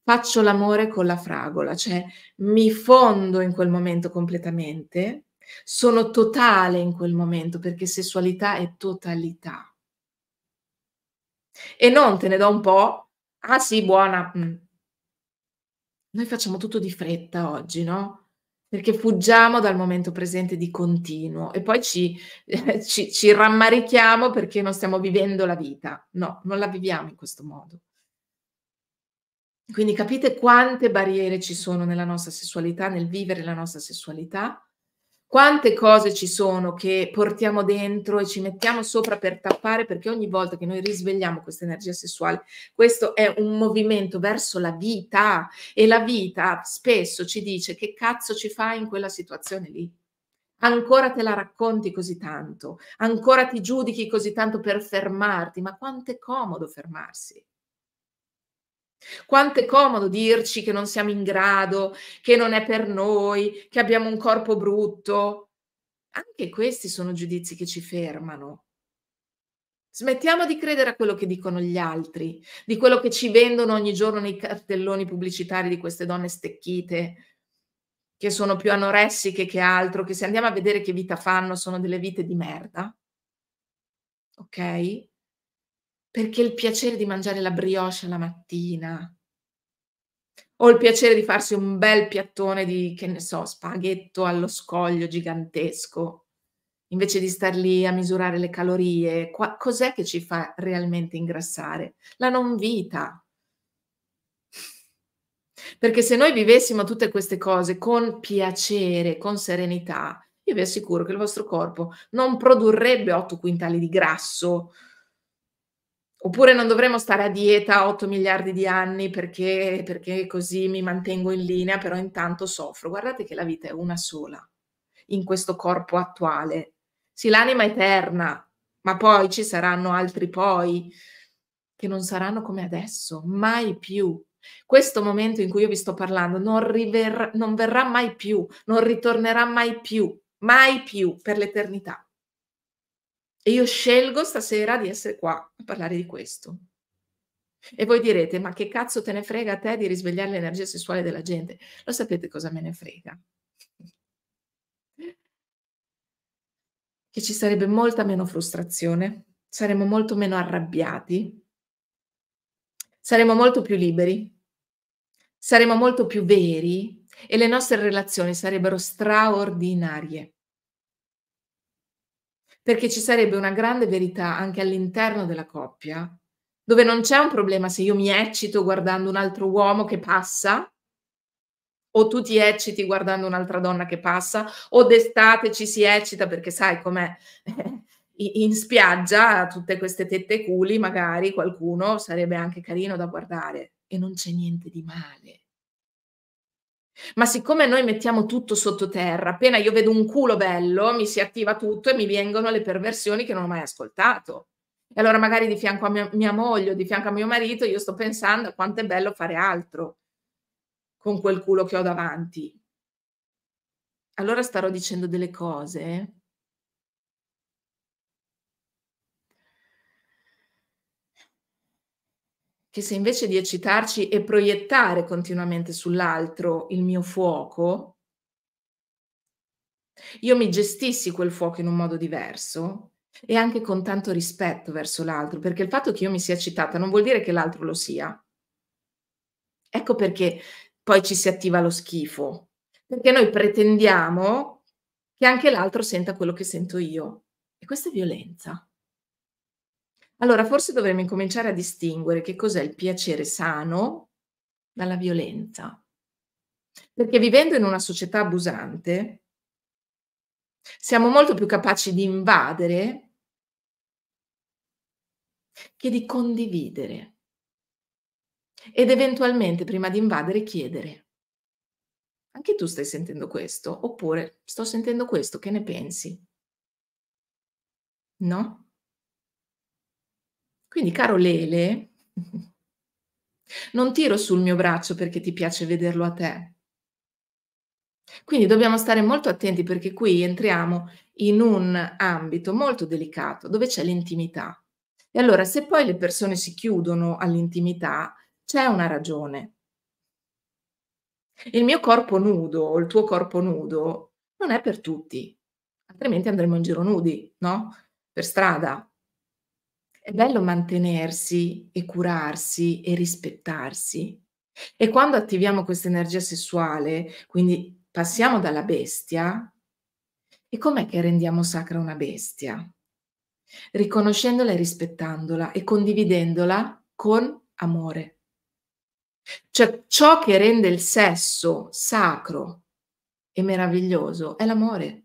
Faccio l'amore con la fragola, cioè mi fondo in quel momento completamente, sono totale in quel momento perché sessualità è totalità. E non te ne do un po', ah sì, buona. Mm. Noi facciamo tutto di fretta oggi, no? perché fuggiamo dal momento presente di continuo e poi ci, eh, ci, ci, rammarichiamo perché non stiamo vivendo la vita. No, non la viviamo in questo modo. Quindi capite quante barriere ci sono nella nostra sessualità, nel vivere la nostra sessualità quante cose ci sono che portiamo dentro e ci mettiamo sopra per tappare, perché ogni volta che noi risvegliamo questa energia sessuale, questo è un movimento verso la vita e la vita spesso ci dice che cazzo ci fai in quella situazione lì. Ancora te la racconti così tanto, ancora ti giudichi così tanto per fermarti, ma quanto è comodo fermarsi. Quanto è comodo dirci che non siamo in grado, che non è per noi, che abbiamo un corpo brutto. Anche questi sono giudizi che ci fermano. Smettiamo di credere a quello che dicono gli altri, di quello che ci vendono ogni giorno nei cartelloni pubblicitari di queste donne stecchite, che sono più anoressiche che altro, che se andiamo a vedere che vita fanno sono delle vite di merda. Ok? perché il piacere di mangiare la brioche la mattina o il piacere di farsi un bel piattone di, che ne so, spaghetto allo scoglio gigantesco, invece di star lì a misurare le calorie, qua, cos'è che ci fa realmente ingrassare? La non vita. Perché se noi vivessimo tutte queste cose con piacere, con serenità, io vi assicuro che il vostro corpo non produrrebbe 8 quintali di grasso, Oppure non dovremmo stare a dieta 8 miliardi di anni perché, perché così mi mantengo in linea, però intanto soffro. Guardate che la vita è una sola in questo corpo attuale. Sì, l'anima è eterna, ma poi ci saranno altri poi che non saranno come adesso, mai più. Questo momento in cui io vi sto parlando non, river- non verrà mai più, non ritornerà mai più, mai più per l'eternità. E io scelgo stasera di essere qua a parlare di questo. E voi direte, ma che cazzo te ne frega a te di risvegliare l'energia sessuale della gente? Lo sapete cosa me ne frega? Che ci sarebbe molta meno frustrazione, saremmo molto meno arrabbiati, saremmo molto più liberi, saremmo molto più veri e le nostre relazioni sarebbero straordinarie perché ci sarebbe una grande verità anche all'interno della coppia, dove non c'è un problema se io mi eccito guardando un altro uomo che passa, o tu ti ecciti guardando un'altra donna che passa, o d'estate ci si eccita perché sai com'è. In spiaggia, tutte queste tette culi, magari qualcuno sarebbe anche carino da guardare e non c'è niente di male. Ma siccome noi mettiamo tutto sottoterra, appena io vedo un culo bello, mi si attiva tutto e mi vengono le perversioni che non ho mai ascoltato. E allora magari di fianco a mia, mia moglie o di fianco a mio marito io sto pensando a quanto è bello fare altro con quel culo che ho davanti. Allora starò dicendo delle cose che se invece di eccitarci e proiettare continuamente sull'altro il mio fuoco, io mi gestissi quel fuoco in un modo diverso e anche con tanto rispetto verso l'altro, perché il fatto che io mi sia eccitata non vuol dire che l'altro lo sia. Ecco perché poi ci si attiva lo schifo, perché noi pretendiamo che anche l'altro senta quello che sento io. E questa è violenza. Allora, forse dovremmo incominciare a distinguere che cos'è il piacere sano dalla violenza. Perché vivendo in una società abusante, siamo molto più capaci di invadere che di condividere ed eventualmente prima di invadere chiedere. Anche tu stai sentendo questo? Oppure sto sentendo questo, che ne pensi? No? Quindi, caro Lele, non tiro sul mio braccio perché ti piace vederlo a te. Quindi dobbiamo stare molto attenti perché qui entriamo in un ambito molto delicato dove c'è l'intimità. E allora se poi le persone si chiudono all'intimità, c'è una ragione. Il mio corpo nudo o il tuo corpo nudo non è per tutti, altrimenti andremo in giro nudi, no? Per strada, è bello mantenersi e curarsi e rispettarsi. E quando attiviamo questa energia sessuale, quindi passiamo dalla bestia, e com'è che rendiamo sacra una bestia? Riconoscendola e rispettandola e condividendola con amore. Cioè ciò che rende il sesso sacro e meraviglioso è l'amore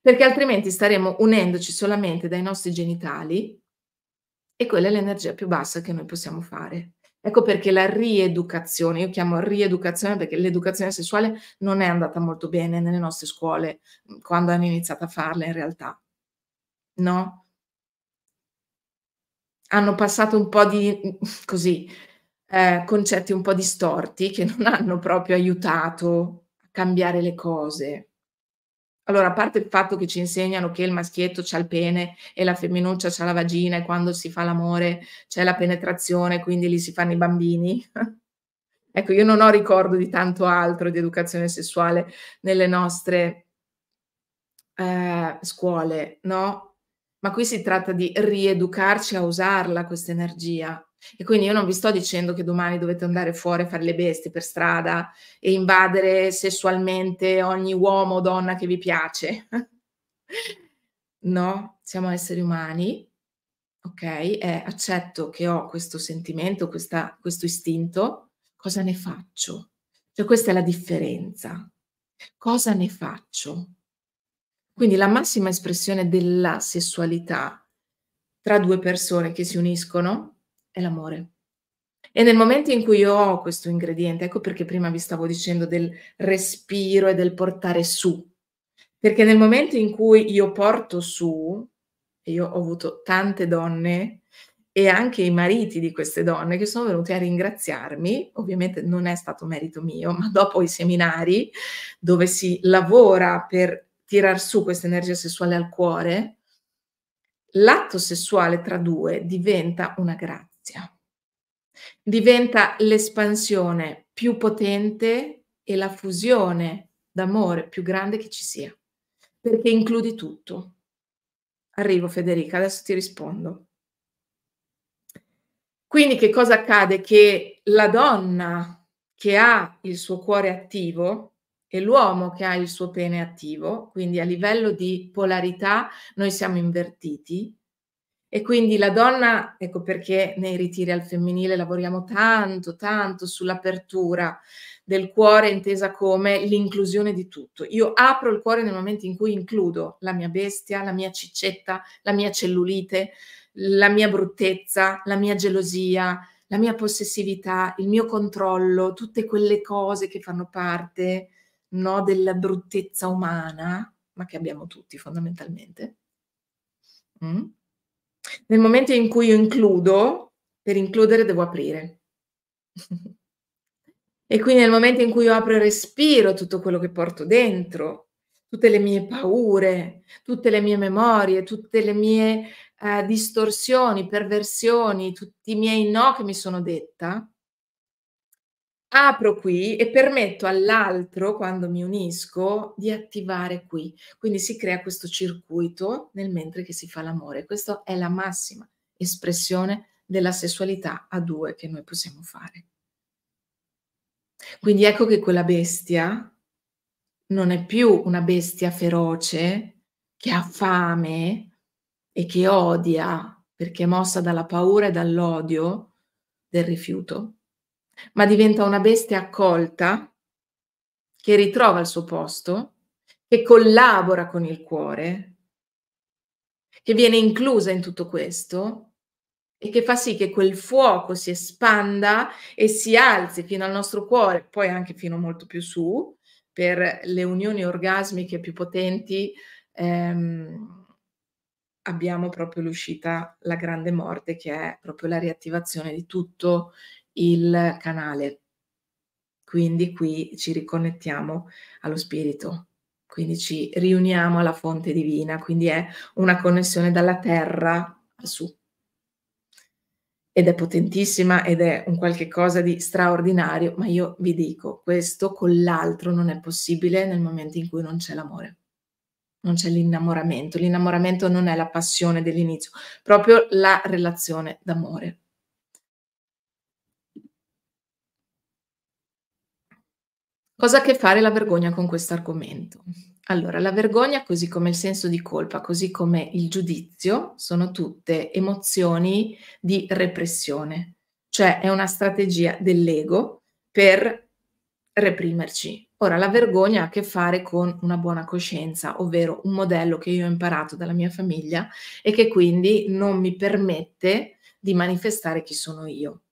perché altrimenti staremo unendoci solamente dai nostri genitali e quella è l'energia più bassa che noi possiamo fare. Ecco perché la rieducazione, io chiamo rieducazione perché l'educazione sessuale non è andata molto bene nelle nostre scuole mhmm, quando hanno iniziato a farla in realtà. No? Hanno passato un po' di così, eh, concetti un po' distorti che non hanno proprio aiutato a cambiare le cose. Allora, a parte il fatto che ci insegnano che il maschietto c'ha il pene e la femminuccia c'ha la vagina e quando si fa l'amore c'è la penetrazione, quindi lì si fanno i bambini. ecco, io non ho ricordo di tanto altro di educazione sessuale nelle nostre eh, scuole, no? Ma qui si tratta di rieducarci a usarla questa energia, e quindi io non vi sto dicendo che domani dovete andare fuori a fare le bestie per strada e invadere sessualmente ogni uomo o donna che vi piace. no, siamo esseri umani, ok? Eh, accetto che ho questo sentimento, questa, questo istinto, cosa ne faccio? Cioè questa è la differenza. Cosa ne faccio? Quindi la massima espressione della sessualità tra due persone che si uniscono è l'amore. E nel momento in cui io ho questo ingrediente, ecco perché prima vi stavo dicendo del respiro e del portare su, perché nel momento in cui io porto su, e io ho avuto tante donne e anche i mariti di queste donne che sono venuti a ringraziarmi, ovviamente non è stato merito mio, ma dopo i seminari dove si lavora per tirar su questa energia sessuale al cuore, l'atto sessuale tra due diventa una grazia giustizia. Diventa l'espansione più potente e la fusione d'amore più grande che ci sia, perché includi tutto. Arrivo Federica, adesso ti rispondo. Quindi che cosa accade? Che la donna che ha il suo cuore attivo e l'uomo che ha il suo pene attivo, quindi a livello di polarità noi siamo invertiti, e quindi la donna, ecco perché nei ritiri al femminile lavoriamo tanto, tanto sull'apertura del cuore intesa come l'inclusione di tutto. Io apro il cuore nel momento in cui includo la mia bestia, la mia ciccetta, la mia cellulite, la mia bruttezza, la mia gelosia, la mia possessività, il mio controllo, tutte quelle cose che fanno parte no, della bruttezza umana, ma che abbiamo tutti fondamentalmente. Mm? Nel momento in cui io includo, per includere devo aprire. e quindi nel momento in cui io apro e respiro tutto quello che porto dentro, tutte le mie paure, tutte le mie memorie, tutte le mie eh, distorsioni, perversioni, tutti i miei no che mi sono detta, apro qui e permetto all'altro, quando mi unisco, di attivare qui. Quindi si crea questo circuito nel mentre che si fa l'amore. Questa è la massima espressione della sessualità a due che noi possiamo fare. Quindi ecco che quella bestia non è più una bestia feroce che ha fame e che odia perché è mossa dalla paura e dall'odio del rifiuto, ma diventa una bestia accolta che ritrova il suo posto, che collabora con il cuore, che viene inclusa in tutto questo e che fa sì che quel fuoco si espanda e si alzi fino al nostro cuore, poi anche fino molto più su, per le unioni orgasmiche più potenti ehm, abbiamo proprio l'uscita, la grande morte, che è proprio la riattivazione di tutto il canale. Quindi qui ci riconnettiamo allo spirito, quindi ci riuniamo alla fonte divina, quindi è una connessione dalla terra su. Ed è potentissima ed è un qualche cosa di straordinario, ma io vi dico, questo con l'altro non è possibile nel momento in cui non c'è l'amore non c'è l'innamoramento. L'innamoramento non è la passione dell'inizio, proprio la relazione d'amore. Cosa ha a che fare la vergogna con questo argomento? Allora, la vergogna, così come il senso di colpa, così come il giudizio, sono tutte emozioni di repressione, cioè è una strategia dell'ego per reprimerci. Ora, la vergogna ha a che fare con una buona coscienza, ovvero un modello che io ho imparato dalla mia famiglia e che quindi non mi permette di manifestare chi sono io.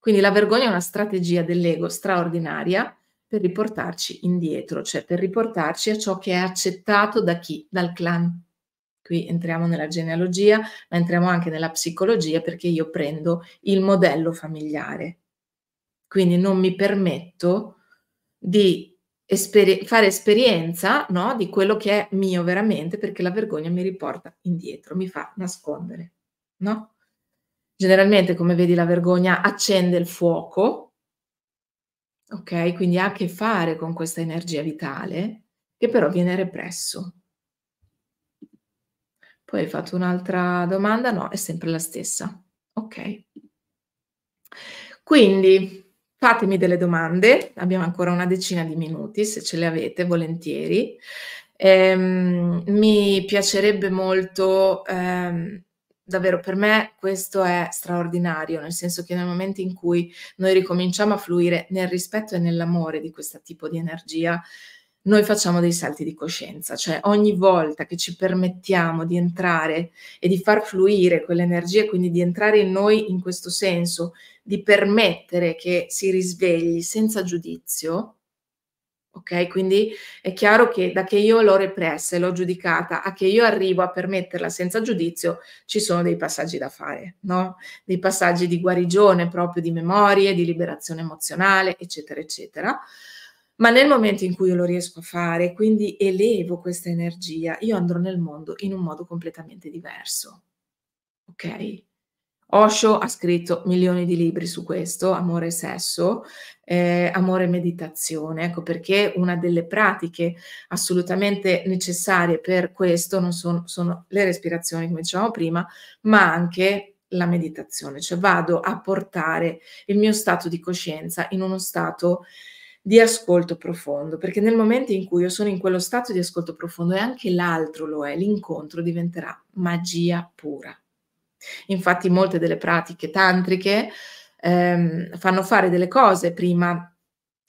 Quindi la vergogna è una strategia dell'ego straordinaria per riportarci indietro, cioè per riportarci a ciò che è accettato da chi? Dal clan. Qui entriamo nella genealogia, ma entriamo anche nella psicologia perché io prendo il modello familiare. Quindi non mi permetto di Esperi- fare esperienza no, di quello che è mio veramente, perché la vergogna mi riporta indietro, mi fa nascondere. No? Generalmente, come vedi, la vergogna accende il fuoco, ok? Quindi ha a che fare con questa energia vitale che però viene represso. Poi hai fatto un'altra domanda? No, è sempre la stessa. Ok. Quindi fatemi delle domande, abbiamo ancora una decina di minuti, se ce le avete, volentieri. Ehm, mi piacerebbe molto ehm, davvero per me questo è straordinario, nel senso che nel momento in cui noi ricominciamo a fluire nel rispetto e nell'amore di questo tipo di energia, noi facciamo dei salti di coscienza, cioè ogni volta che ci permettiamo di entrare e di far fluire quell'energia, quindi di entrare in noi in questo senso, di permettere che si risvegli senza giudizio, Ok, quindi è chiaro che da che io l'ho repressa e l'ho giudicata a che io arrivo a permetterla senza giudizio, ci sono dei passaggi da fare, no? Dei passaggi di guarigione proprio di memorie, di liberazione emozionale, eccetera, eccetera. Ma nel momento in cui io lo riesco a fare, quindi elevo questa energia, io andrò nel mondo in un modo completamente diverso. Ok? Osho ha scritto milioni di libri su questo, amore e sesso, eh, amore e meditazione, ecco perché una delle pratiche assolutamente necessarie per questo non sono, sono le respirazioni, come dicevamo prima, ma anche la meditazione, cioè vado a portare il mio stato di coscienza in uno stato di ascolto profondo, perché nel momento in cui io sono in quello stato di ascolto profondo e anche l'altro lo è, l'incontro diventerà magia pura. Infatti molte delle pratiche tantriche ehm, fanno fare delle cose prima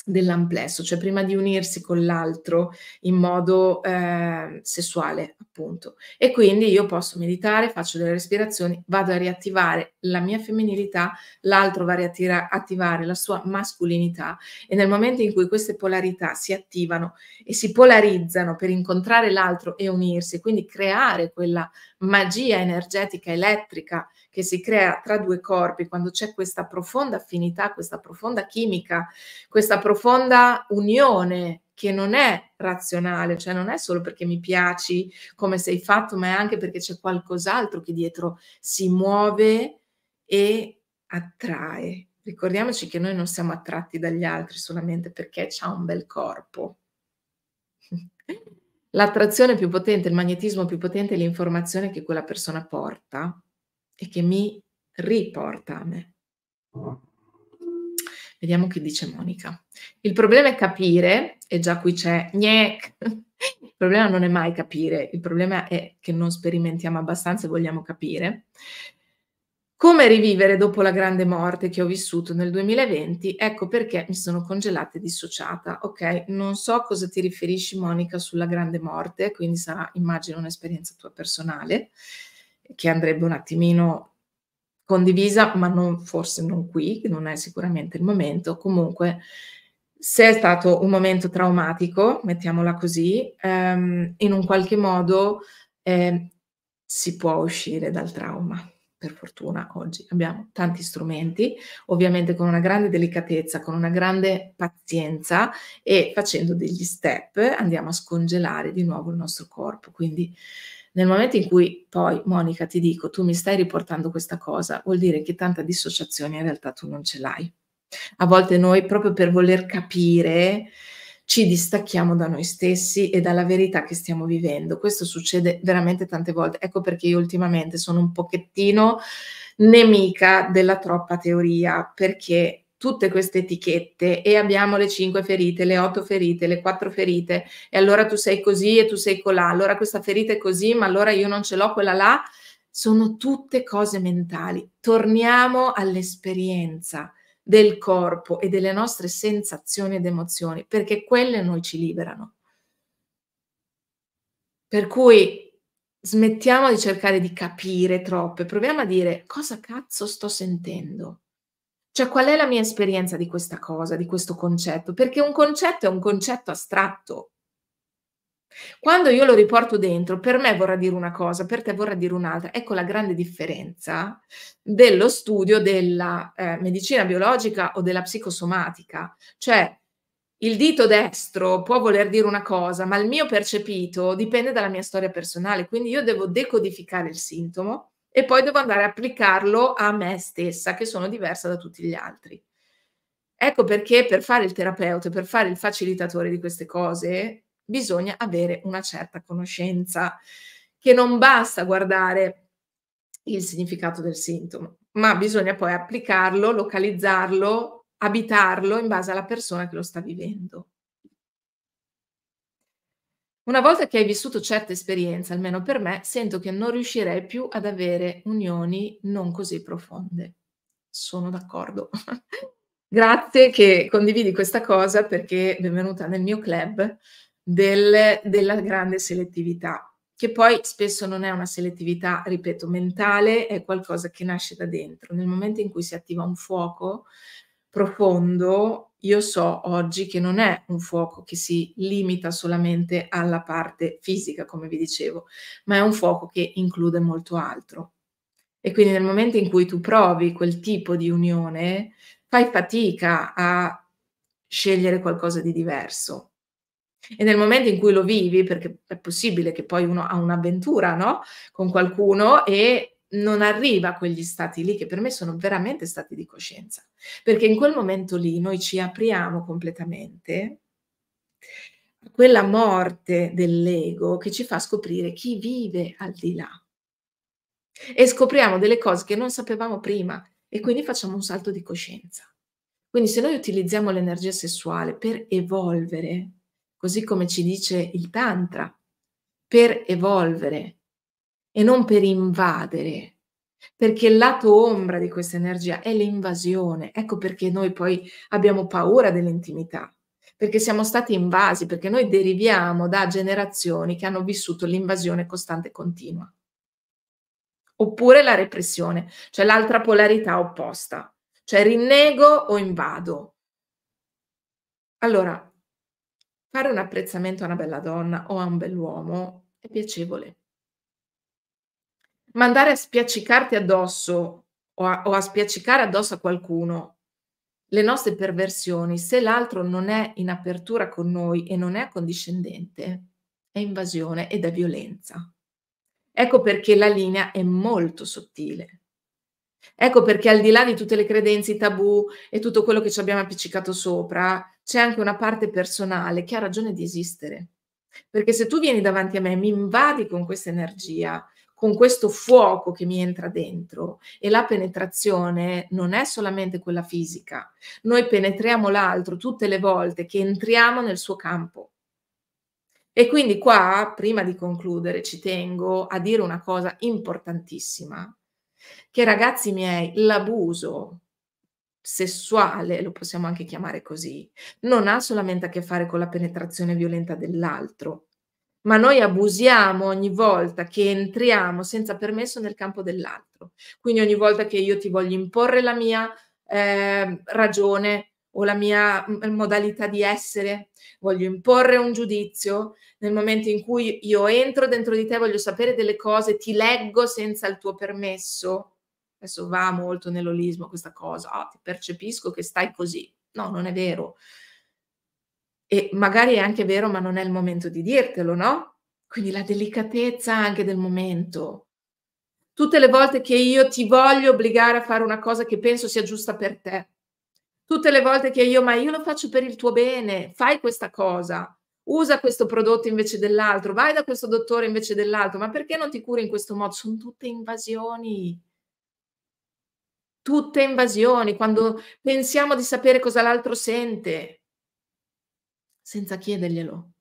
dell'amplesso, cioè prima di unirsi con l'altro in modo eh, sessuale, appunto. E quindi io posso meditare, faccio delle respirazioni, vado a riattivare la mia femminilità, l'altro va a riattivare la sua mascolinità e nel momento in cui queste polarità si attivano e si polarizzano per incontrare l'altro e unirsi, quindi creare quella magia energetica elettrica che si crea tra due corpi, quando c'è questa profonda affinità, questa profonda chimica, questa profonda unione che non è razionale, cioè non è solo perché mi piaci come sei fatto, ma è anche perché c'è qualcos'altro che dietro si muove e attrae. Ricordiamoci che noi non siamo attratti dagli altri solamente perché c'ha un bel corpo. L'attrazione più potente, il magnetismo più potente è l'informazione che quella persona porta e che mi riporta a me. Vediamo che dice Monica. Il problema è capire, e già qui c'è gnec. Il problema non è mai capire, il problema è che non sperimentiamo abbastanza e vogliamo capire. Come rivivere dopo la grande morte che ho vissuto nel 2020? Ecco perché mi sono congelata e dissociata. Ok, non so cosa ti riferisci Monica sulla grande morte, quindi sarà immagino un'esperienza tua personale che andrebbe un attimino condivisa, ma non, forse non qui, che non è sicuramente il momento. Comunque, se è stato un momento traumatico, mettiamola così, ehm, in un qualche modo eh, si può uscire dal trauma. Per fortuna oggi abbiamo tanti strumenti, ovviamente con una grande delicatezza, con una grande pazienza e facendo degli step andiamo a scongelare di nuovo il nostro corpo. Quindi nel momento in cui poi, Monica, ti dico, tu mi stai riportando questa cosa, vuol dire che tanta dissociazione in realtà tu non ce l'hai. A volte noi, proprio per voler capire, ci distacchiamo da noi stessi e dalla verità che stiamo vivendo. Questo succede veramente tante volte. Ecco perché io ultimamente sono un pochettino nemica della troppa teoria, perché tutte queste etichette e abbiamo le cinque ferite, le otto ferite, le quattro ferite e allora tu sei così e tu sei colà, allora questa ferita è così ma allora io non ce l'ho quella là, sono tutte cose mentali. Torniamo all'esperienza del corpo e delle nostre sensazioni ed emozioni perché quelle noi ci liberano. Per cui smettiamo di cercare di capire troppe, proviamo a dire cosa cazzo sto sentendo cioè, qual è la mia esperienza di questa cosa, di questo concetto? Perché un concetto è un concetto astratto. Quando io lo riporto dentro, per me vorrà dire una cosa, per te vorrà dire un'altra. Ecco la grande differenza dello studio della eh, medicina biologica o della psicosomatica. Cioè, il dito destro può voler dire una cosa, ma il mio percepito dipende dalla mia storia personale, quindi io devo decodificare il sintomo e poi devo andare a applicarlo a me stessa, che sono diversa da tutti gli altri. Ecco perché per fare il terapeuta, per fare il facilitatore di queste cose, bisogna avere una certa conoscenza, che non basta guardare il significato del sintomo, ma bisogna poi applicarlo, localizzarlo, abitarlo in base alla persona che lo sta vivendo. Una volta che hai vissuto certe esperienze, almeno per me, sento che non riuscirei più ad avere unioni non così profonde. Sono d'accordo. Grazie che condividi questa cosa perché benvenuta nel mio club del, della grande selettività, che poi spesso non è una selettività, ripeto, mentale, è qualcosa che nasce da dentro. Nel momento in cui si attiva un fuoco profondo, io so oggi che non è un fuoco che si limita solamente alla parte fisica, come vi dicevo, ma è un fuoco che include molto altro. E quindi nel momento in cui tu provi quel tipo di unione, fai fatica a scegliere qualcosa di diverso. E nel momento in cui lo vivi, perché è possibile che poi uno ha un'avventura no? con qualcuno e non arriva a quegli stati lì che per me sono veramente stati di coscienza, perché in quel momento lì noi ci apriamo completamente a quella morte dell'ego che ci fa scoprire chi vive al di là e scopriamo delle cose che non sapevamo prima e quindi facciamo un salto di coscienza. Quindi se noi utilizziamo l'energia sessuale per evolvere, così come ci dice il Tantra, per evolvere, e non per invadere, perché il lato ombra di questa energia è l'invasione. Ecco perché noi poi abbiamo paura dell'intimità, perché siamo stati invasi, perché noi deriviamo da generazioni che hanno vissuto l'invasione costante e continua. Oppure la repressione, cioè l'altra polarità opposta, cioè rinnego o invado. Allora, fare un apprezzamento a una bella donna o a un bell'uomo è piacevole ma andare a spiaccicarti addosso o a, o a spiaccicare addosso a qualcuno le nostre perversioni, se l'altro non è in apertura con noi e non è condiscendente, è invasione ed è violenza. Ecco perché la linea è molto sottile. Ecco perché al di là di tutte le credenze, i tabù e tutto quello che ci abbiamo appiccicato sopra, c'è anche una parte personale che ha ragione di esistere. Perché se tu vieni davanti a me e mi invadi con questa energia, con questo fuoco che mi entra dentro e la penetrazione non è solamente quella fisica, noi penetriamo l'altro tutte le volte che entriamo nel suo campo. E quindi qua, prima di concludere, ci tengo a dire una cosa importantissima, che ragazzi miei, l'abuso sessuale, lo possiamo anche chiamare così, non ha solamente a che fare con la penetrazione violenta dell'altro, ma noi abusiamo ogni volta che entriamo senza permesso nel campo dell'altro. Quindi ogni volta che io ti voglio imporre la mia eh, ragione o la mia mm, modalità di essere, voglio imporre un giudizio, nel momento in cui io entro dentro di te, voglio sapere delle cose, ti leggo senza il tuo permesso. Adesso va molto nell'olismo questa cosa, oh, ti percepisco che stai così. No, non è vero. E magari è anche vero, ma non è il momento di dirtelo, no? Quindi la delicatezza anche del momento. Tutte le volte che io ti voglio obbligare a fare una cosa che penso sia giusta per te. Tutte le volte che io, ma io lo faccio per il tuo bene, fai questa cosa, usa questo prodotto invece dell'altro, vai da questo dottore invece dell'altro, ma perché non ti curi in questo modo? Sono tutte invasioni tutte invasioni, quando pensiamo di sapere cosa l'altro sente senza chiederglielo.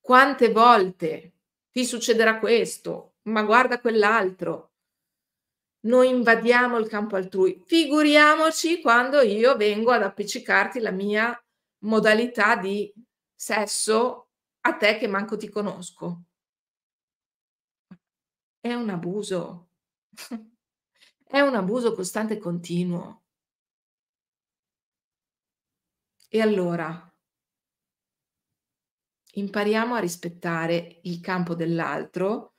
Quante volte ti succederà questo, ma guarda quell'altro. Noi invadiamo il campo altrui. Figuriamoci quando io vengo ad appiccicarti la mia modalità di sesso a te che manco ti conosco. È un abuso. È un abuso costante e continuo. E allora impariamo a rispettare il campo dell'altro,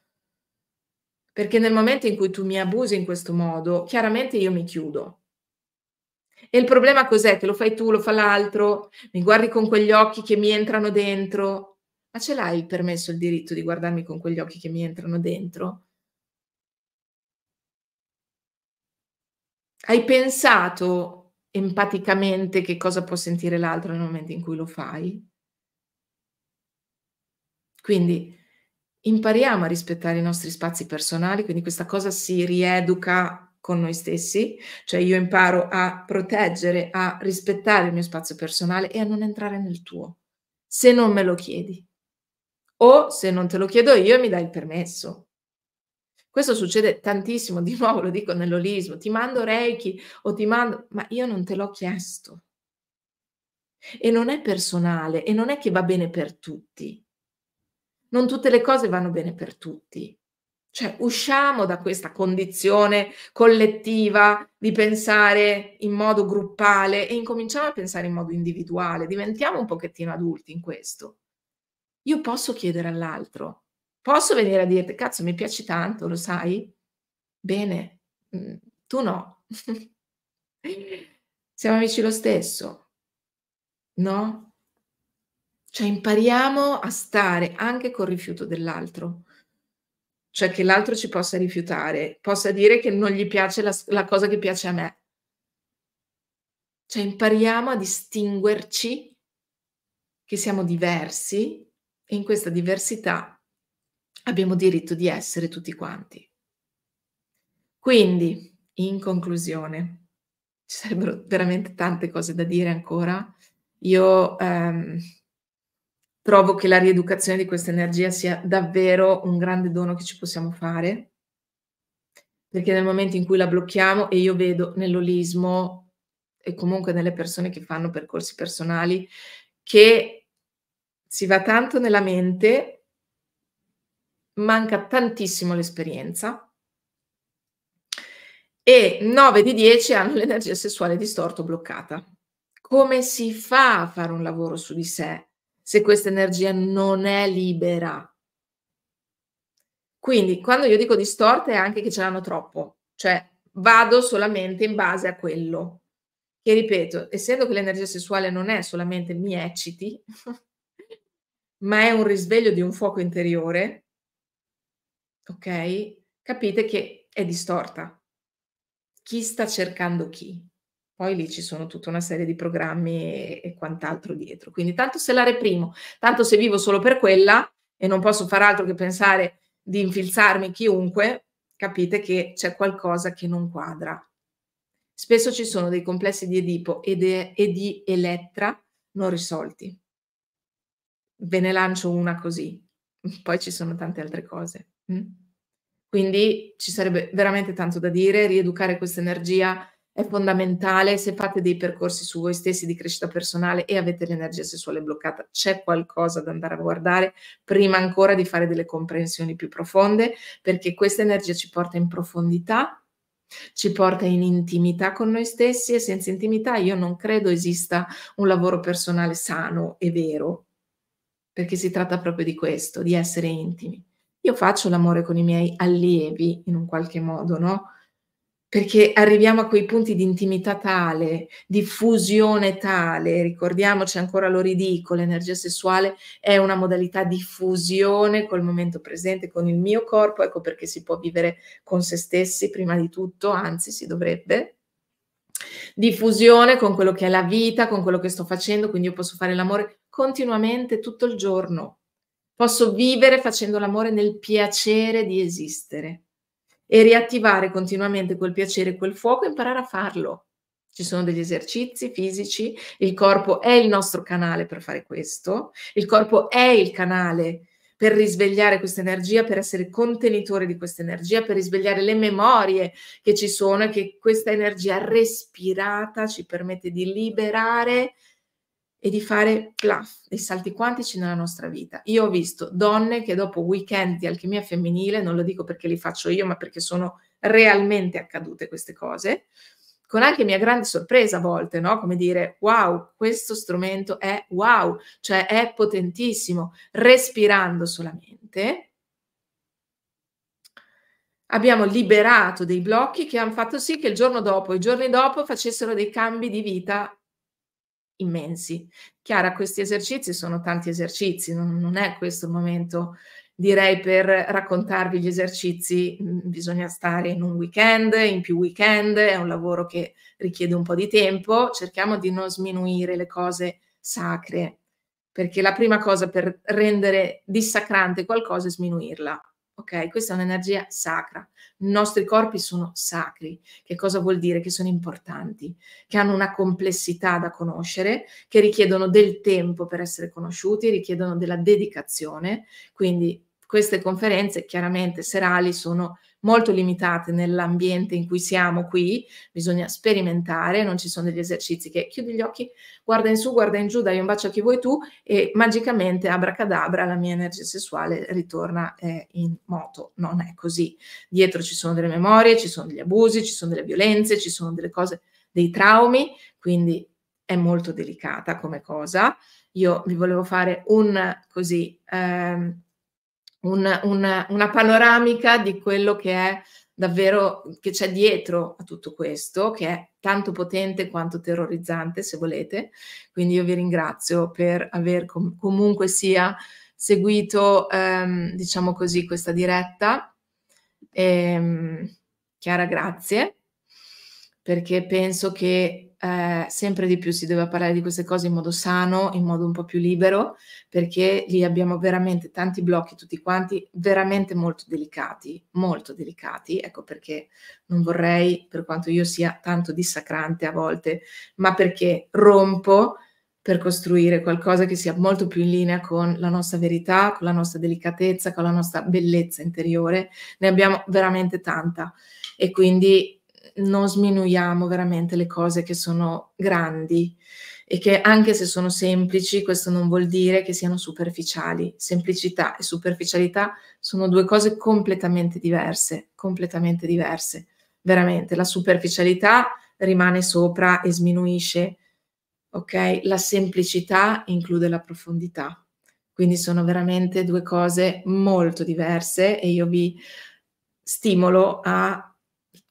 perché nel momento in cui tu mi abusi in questo modo, chiaramente io mi chiudo. E il problema cos'è? Che lo fai tu, lo fa l'altro, mi guardi con quegli occhi che mi entrano dentro. Ma ce l'hai il permesso, il diritto di guardarmi con quegli occhi che mi entrano dentro? Hai pensato empaticamente che cosa può sentire l'altro nel momento in cui lo fai. Quindi impariamo a rispettare i nostri spazi personali, quindi questa cosa si rieduca con noi stessi, cioè io imparo a proteggere, a rispettare il mio spazio personale e a non entrare nel tuo, se non me lo chiedi. O se non te lo chiedo io mi dai il permesso. Questo succede tantissimo, di nuovo lo dico nell'olismo, ti mando Reiki o ti mando, ma io non te l'ho chiesto. E non è personale e non è che va bene per tutti. Non tutte le cose vanno bene per tutti. Cioè usciamo da questa condizione collettiva di pensare in modo gruppale e incominciamo a pensare in modo individuale, diventiamo un pochettino adulti in questo. Io posso chiedere all'altro, Posso venire a dirti, cazzo, mi piaci tanto, lo sai? Bene, mm, tu no. Siamo amici lo stesso, no? Cioè impariamo a stare anche col rifiuto dell'altro, cioè che l'altro ci possa rifiutare, possa dire che non gli piace la, la cosa che piace a me. Cioè impariamo a distinguerci che siamo diversi e in questa diversità abbiamo diritto di essere tutti quanti. Quindi, in conclusione, ci sarebbero veramente tante cose da dire ancora. Io ehm, trovo che la rieducazione di questa energia sia davvero un grande dono che ci possiamo fare, perché nel momento in cui la blocchiamo, e io vedo nell'olismo e comunque nelle persone che fanno percorsi personali, che si va tanto nella mente manca tantissimo l'esperienza e 9 di 10 hanno l'energia sessuale distorta o bloccata. Come si fa a fare un lavoro su di sé se questa energia non è libera? Quindi quando io dico distorta è anche che ce l'hanno troppo, cioè vado solamente in base a quello. Che ripeto, essendo che l'energia sessuale non è solamente mi ecciti, ma è un risveglio di un fuoco interiore, ok? Capite che è distorta. Chi sta cercando chi? Poi lì ci sono tutta una serie di programmi e, quant'altro dietro. Quindi tanto se la reprimo, tanto se vivo solo per quella e non posso far altro che pensare di infilzarmi chiunque, capite che c'è qualcosa che non quadra. Spesso ci sono dei complessi di Edipo e, de, e di Elettra non risolti. Ve ne lancio una così, poi ci sono tante altre cose. Mm. Quindi ci sarebbe veramente tanto da dire, rieducare questa energia è fondamentale, se fate dei percorsi su voi stessi di crescita personale e avete l'energia sessuale bloccata, c'è qualcosa da andare a guardare prima ancora di fare delle comprensioni più profonde, perché questa energia ci porta in profondità, ci porta in intimità con noi stessi e senza intimità io non credo esista un lavoro personale sano e vero, perché si tratta proprio di questo, di essere intimi. Io faccio l'amore con i miei allievi in un qualche modo, no? Perché arriviamo a quei punti di intimità tale, di fusione tale, ricordiamoci ancora lo ridicolo, l'energia sessuale è una modalità di fusione col momento presente, con il mio corpo, ecco perché si può vivere con se stessi prima di tutto, anzi si dovrebbe, di fusione con quello che è la vita, con quello che sto facendo, quindi io posso fare l'amore continuamente tutto il giorno, Posso vivere facendo l'amore nel piacere di esistere e riattivare continuamente quel piacere, quel fuoco e imparare a farlo. Ci sono degli esercizi fisici, il corpo è il nostro canale per fare questo, il corpo è il canale per risvegliare questa energia, per essere contenitore di questa energia, per risvegliare le memorie che ci sono e che questa energia respirata ci permette di liberare e di fare plaf, dei salti quantici nella nostra vita. Io ho visto donne che dopo weekend di alchimia femminile, non lo dico perché li faccio io, ma perché sono realmente accadute queste cose, con anche mia grande sorpresa a volte, no? Come dire, wow, questo strumento è wow, cioè è potentissimo, respirando solamente. Abbiamo liberato dei blocchi che hanno fatto sì che il giorno dopo, i giorni dopo, facessero dei cambi di vita immensi. Chiara, questi esercizi sono tanti esercizi, non, non è questo il momento direi per raccontarvi gli esercizi mm, bisogna stare in un weekend, in più weekend, è un lavoro che richiede un po' di tempo, cerchiamo di non sminuire le cose sacre, perché la prima cosa per rendere dissacrante qualcosa è sminuirla, ok? Questa è un'energia sacra. I nostri corpi sono sacri. Che cosa vuol dire? Che sono importanti, che hanno una complessità da conoscere, che richiedono del tempo per essere conosciuti, richiedono della dedicazione, quindi queste conferenze chiaramente serali sono molto limitate nell'ambiente in cui siamo qui, bisogna sperimentare, non ci sono degli esercizi che chiudi gli occhi, guarda in su, guarda in giù, dai un bacio a chi vuoi tu e magicamente abracadabra la mia energia sessuale ritorna eh, in moto. Non è così. Dietro ci sono delle memorie, ci sono degli abusi, ci sono delle violenze, ci sono delle cose, dei traumi, quindi è molto delicata come cosa. Io vi volevo fare un così... Ehm, una, una, una panoramica di quello che è davvero che c'è dietro a tutto questo, che è tanto potente quanto terrorizzante, se volete. Quindi io vi ringrazio per aver com- comunque sia seguito, ehm, diciamo così, questa diretta. E, ehm, Chiara, grazie, perché penso che eh, sempre di più si deve parlare di queste cose in modo sano, in modo un po' più libero, perché lì abbiamo veramente tanti blocchi tutti quanti, veramente molto delicati, molto delicati, ecco perché non vorrei, per quanto io sia tanto dissacrante a volte, ma perché rompo per costruire qualcosa che sia molto più in linea con la nostra verità, con la nostra delicatezza, con la nostra bellezza interiore. Ne abbiamo veramente tanta e quindi non sminuiamo veramente le cose che sono grandi e che anche se sono semplici, questo non vuol dire che siano superficiali. Semplicità e superficialità sono due cose completamente diverse, completamente diverse. Veramente, la superficialità rimane sopra e sminuisce, ok? La semplicità include la profondità. Quindi sono veramente due cose molto diverse e io vi stimolo a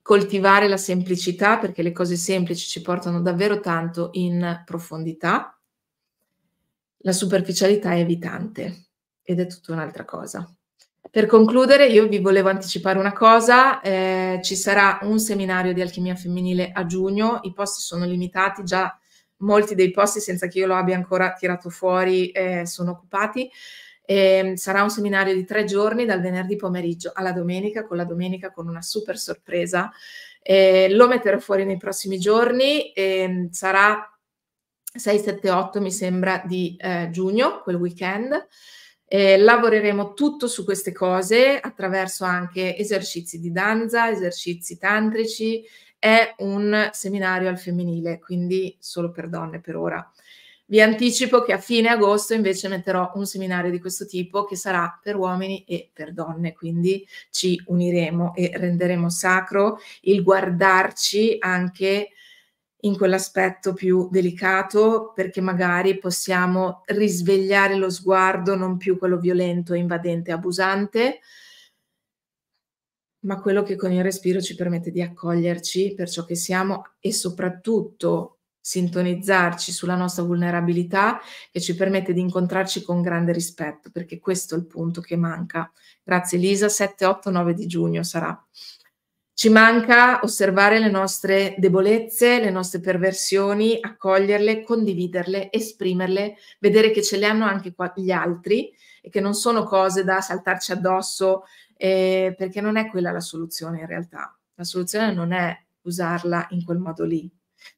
coltivare la semplicità perché le cose semplici ci portano davvero tanto in profondità. La superficialità è evitante ed è tutta un'altra cosa. Per concludere, io vi volevo anticipare una cosa, eh, ci sarà un seminario di alchimia femminile a giugno, i posti sono limitati, già molti dei posti senza che io lo abbia ancora tirato fuori eh, sono occupati. E ehm, sarà un seminario di tre giorni dal venerdì pomeriggio alla domenica, con la domenica con una super sorpresa. E ehm, lo metterò fuori nei prossimi giorni, e ehm, sarà 6, 7, 8 mi sembra di eh, giugno, quel weekend. Eh, lavoreremo tutto su queste cose attraverso anche esercizi di danza, esercizi tantrici. È un seminario al femminile, quindi solo per donne per ora. Vi anticipo che a fine agosto invece metterò un seminario di questo tipo che sarà per uomini e per donne, quindi ci uniremo e renderemo sacro il guardarci anche in quell'aspetto più delicato perché magari possiamo risvegliare lo sguardo non più quello violento, invadente, abusante, ma quello che con il respiro ci permette di accoglierci per ciò che siamo e soprattutto sintonizzarci sulla nostra vulnerabilità che ci permette di incontrarci con grande rispetto, perché questo è il punto che manca. Grazie Lisa, 7, 8, 9 di giugno sarà. Ci manca osservare le nostre debolezze, le nostre perversioni, accoglierle, condividerle, esprimerle, vedere che ce le hanno anche gli altri e che non sono cose da saltarci addosso, eh, perché non è quella la soluzione in realtà. La soluzione non è usarla in quel modo lì,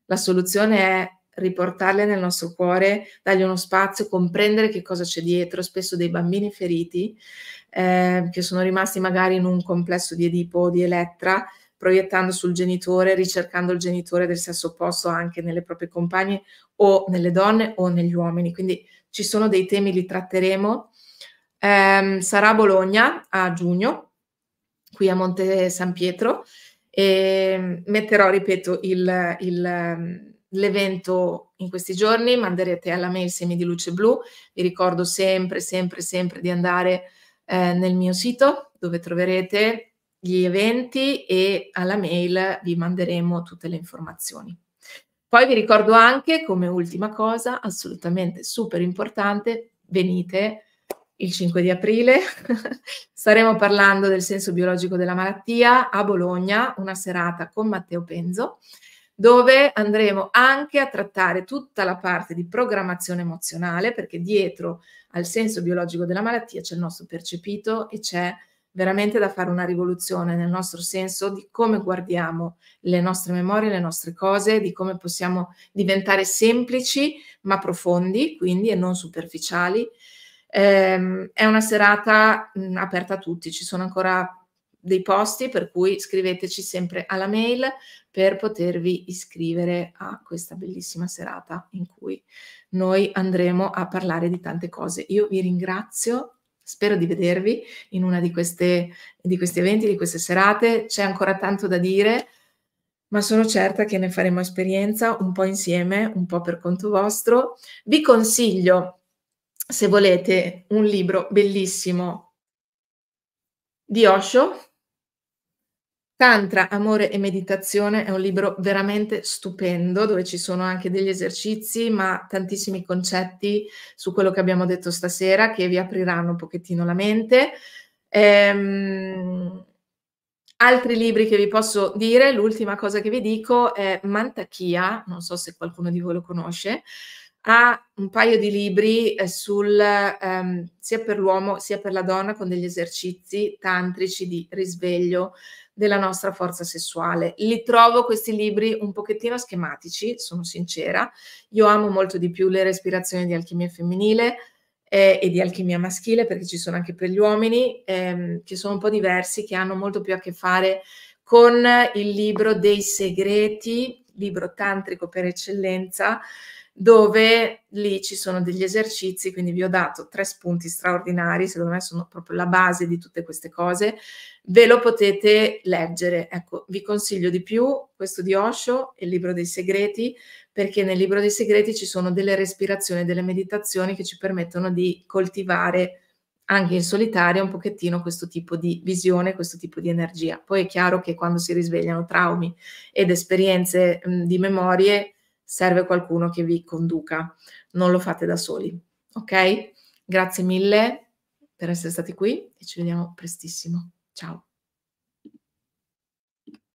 la soluzione è riportarle nel nostro cuore, dargli uno spazio, comprendere che cosa c'è dietro, spesso dei bambini feriti eh, che sono rimasti magari in un complesso di Edipo o di Elettra, proiettando sul genitore, ricercando il genitore del sesso opposto anche nelle proprie compagne o nelle donne o negli uomini. Quindi ci sono dei temi, li tratteremo. Eh, sarà a Bologna a giugno, qui a Monte San Pietro. E ehm, metterò, ripeto, il, il, ehm, l'evento in questi giorni, manderete alla mail semi di luce blu, vi ricordo sempre, sempre, sempre di andare eh, nel mio sito dove troverete gli eventi e alla mail vi manderemo tutte le informazioni. Poi vi ricordo anche, come ultima cosa, assolutamente super importante, venite il 5 di aprile. Staremo parlando del senso biologico della malattia a Bologna, una serata con Matteo Penzo, dove andremo anche a trattare tutta la parte di programmazione emozionale, perché dietro al senso biologico della malattia c'è il nostro percepito e c'è veramente da fare una rivoluzione nel nostro senso di come guardiamo le nostre memorie, le nostre cose, di come possiamo diventare semplici ma profondi, quindi e non superficiali, Ehm, è una serata mh, mm, aperta a tutti, ci sono ancora dei posti, per cui scriveteci sempre alla mail per potervi iscrivere a questa bellissima serata in cui noi andremo a parlare di tante cose. Io vi ringrazio, spero di vedervi in una di, queste, di questi eventi, di queste serate, c'è ancora tanto da dire, ma sono certa che ne faremo esperienza un po' insieme, un po' per conto vostro. Vi consiglio se volete un libro bellissimo di Osho, Tantra, amore e meditazione è un libro veramente stupendo dove ci sono anche degli esercizi ma tantissimi concetti su quello che abbiamo detto stasera che vi apriranno un pochettino la mente. Ehm, altri libri che vi posso dire, l'ultima cosa che vi dico è Mantachia, non so se qualcuno di voi lo conosce, ha un paio di libri eh, sul, ehm, sia per l'uomo sia per la donna con degli esercizi tantrici di risveglio della nostra forza sessuale. Li trovo questi libri un pochettino schematici, sono sincera. Io amo molto di più le respirazioni di alchimia femminile eh, e di alchimia maschile perché ci sono anche per gli uomini ehm, che sono un po' diversi, che hanno molto più a che fare con il libro dei segreti, libro tantrico per eccellenza dove lì ci sono degli esercizi, quindi vi ho dato tre spunti straordinari, secondo me sono proprio la base di tutte queste cose, ve lo potete leggere. Ecco, vi consiglio di più questo di Osho, il libro dei segreti, perché nel libro dei segreti ci sono delle respirazioni, delle meditazioni che ci permettono di coltivare anche in solitaria un pochettino questo tipo di visione, questo tipo di energia. Poi è chiaro che quando si risvegliano traumi ed esperienze mh, di memorie, serve qualcuno che vi conduca, non lo fate da soli. Ok? Grazie mille per essere stati qui e ci vediamo prestissimo. Ciao.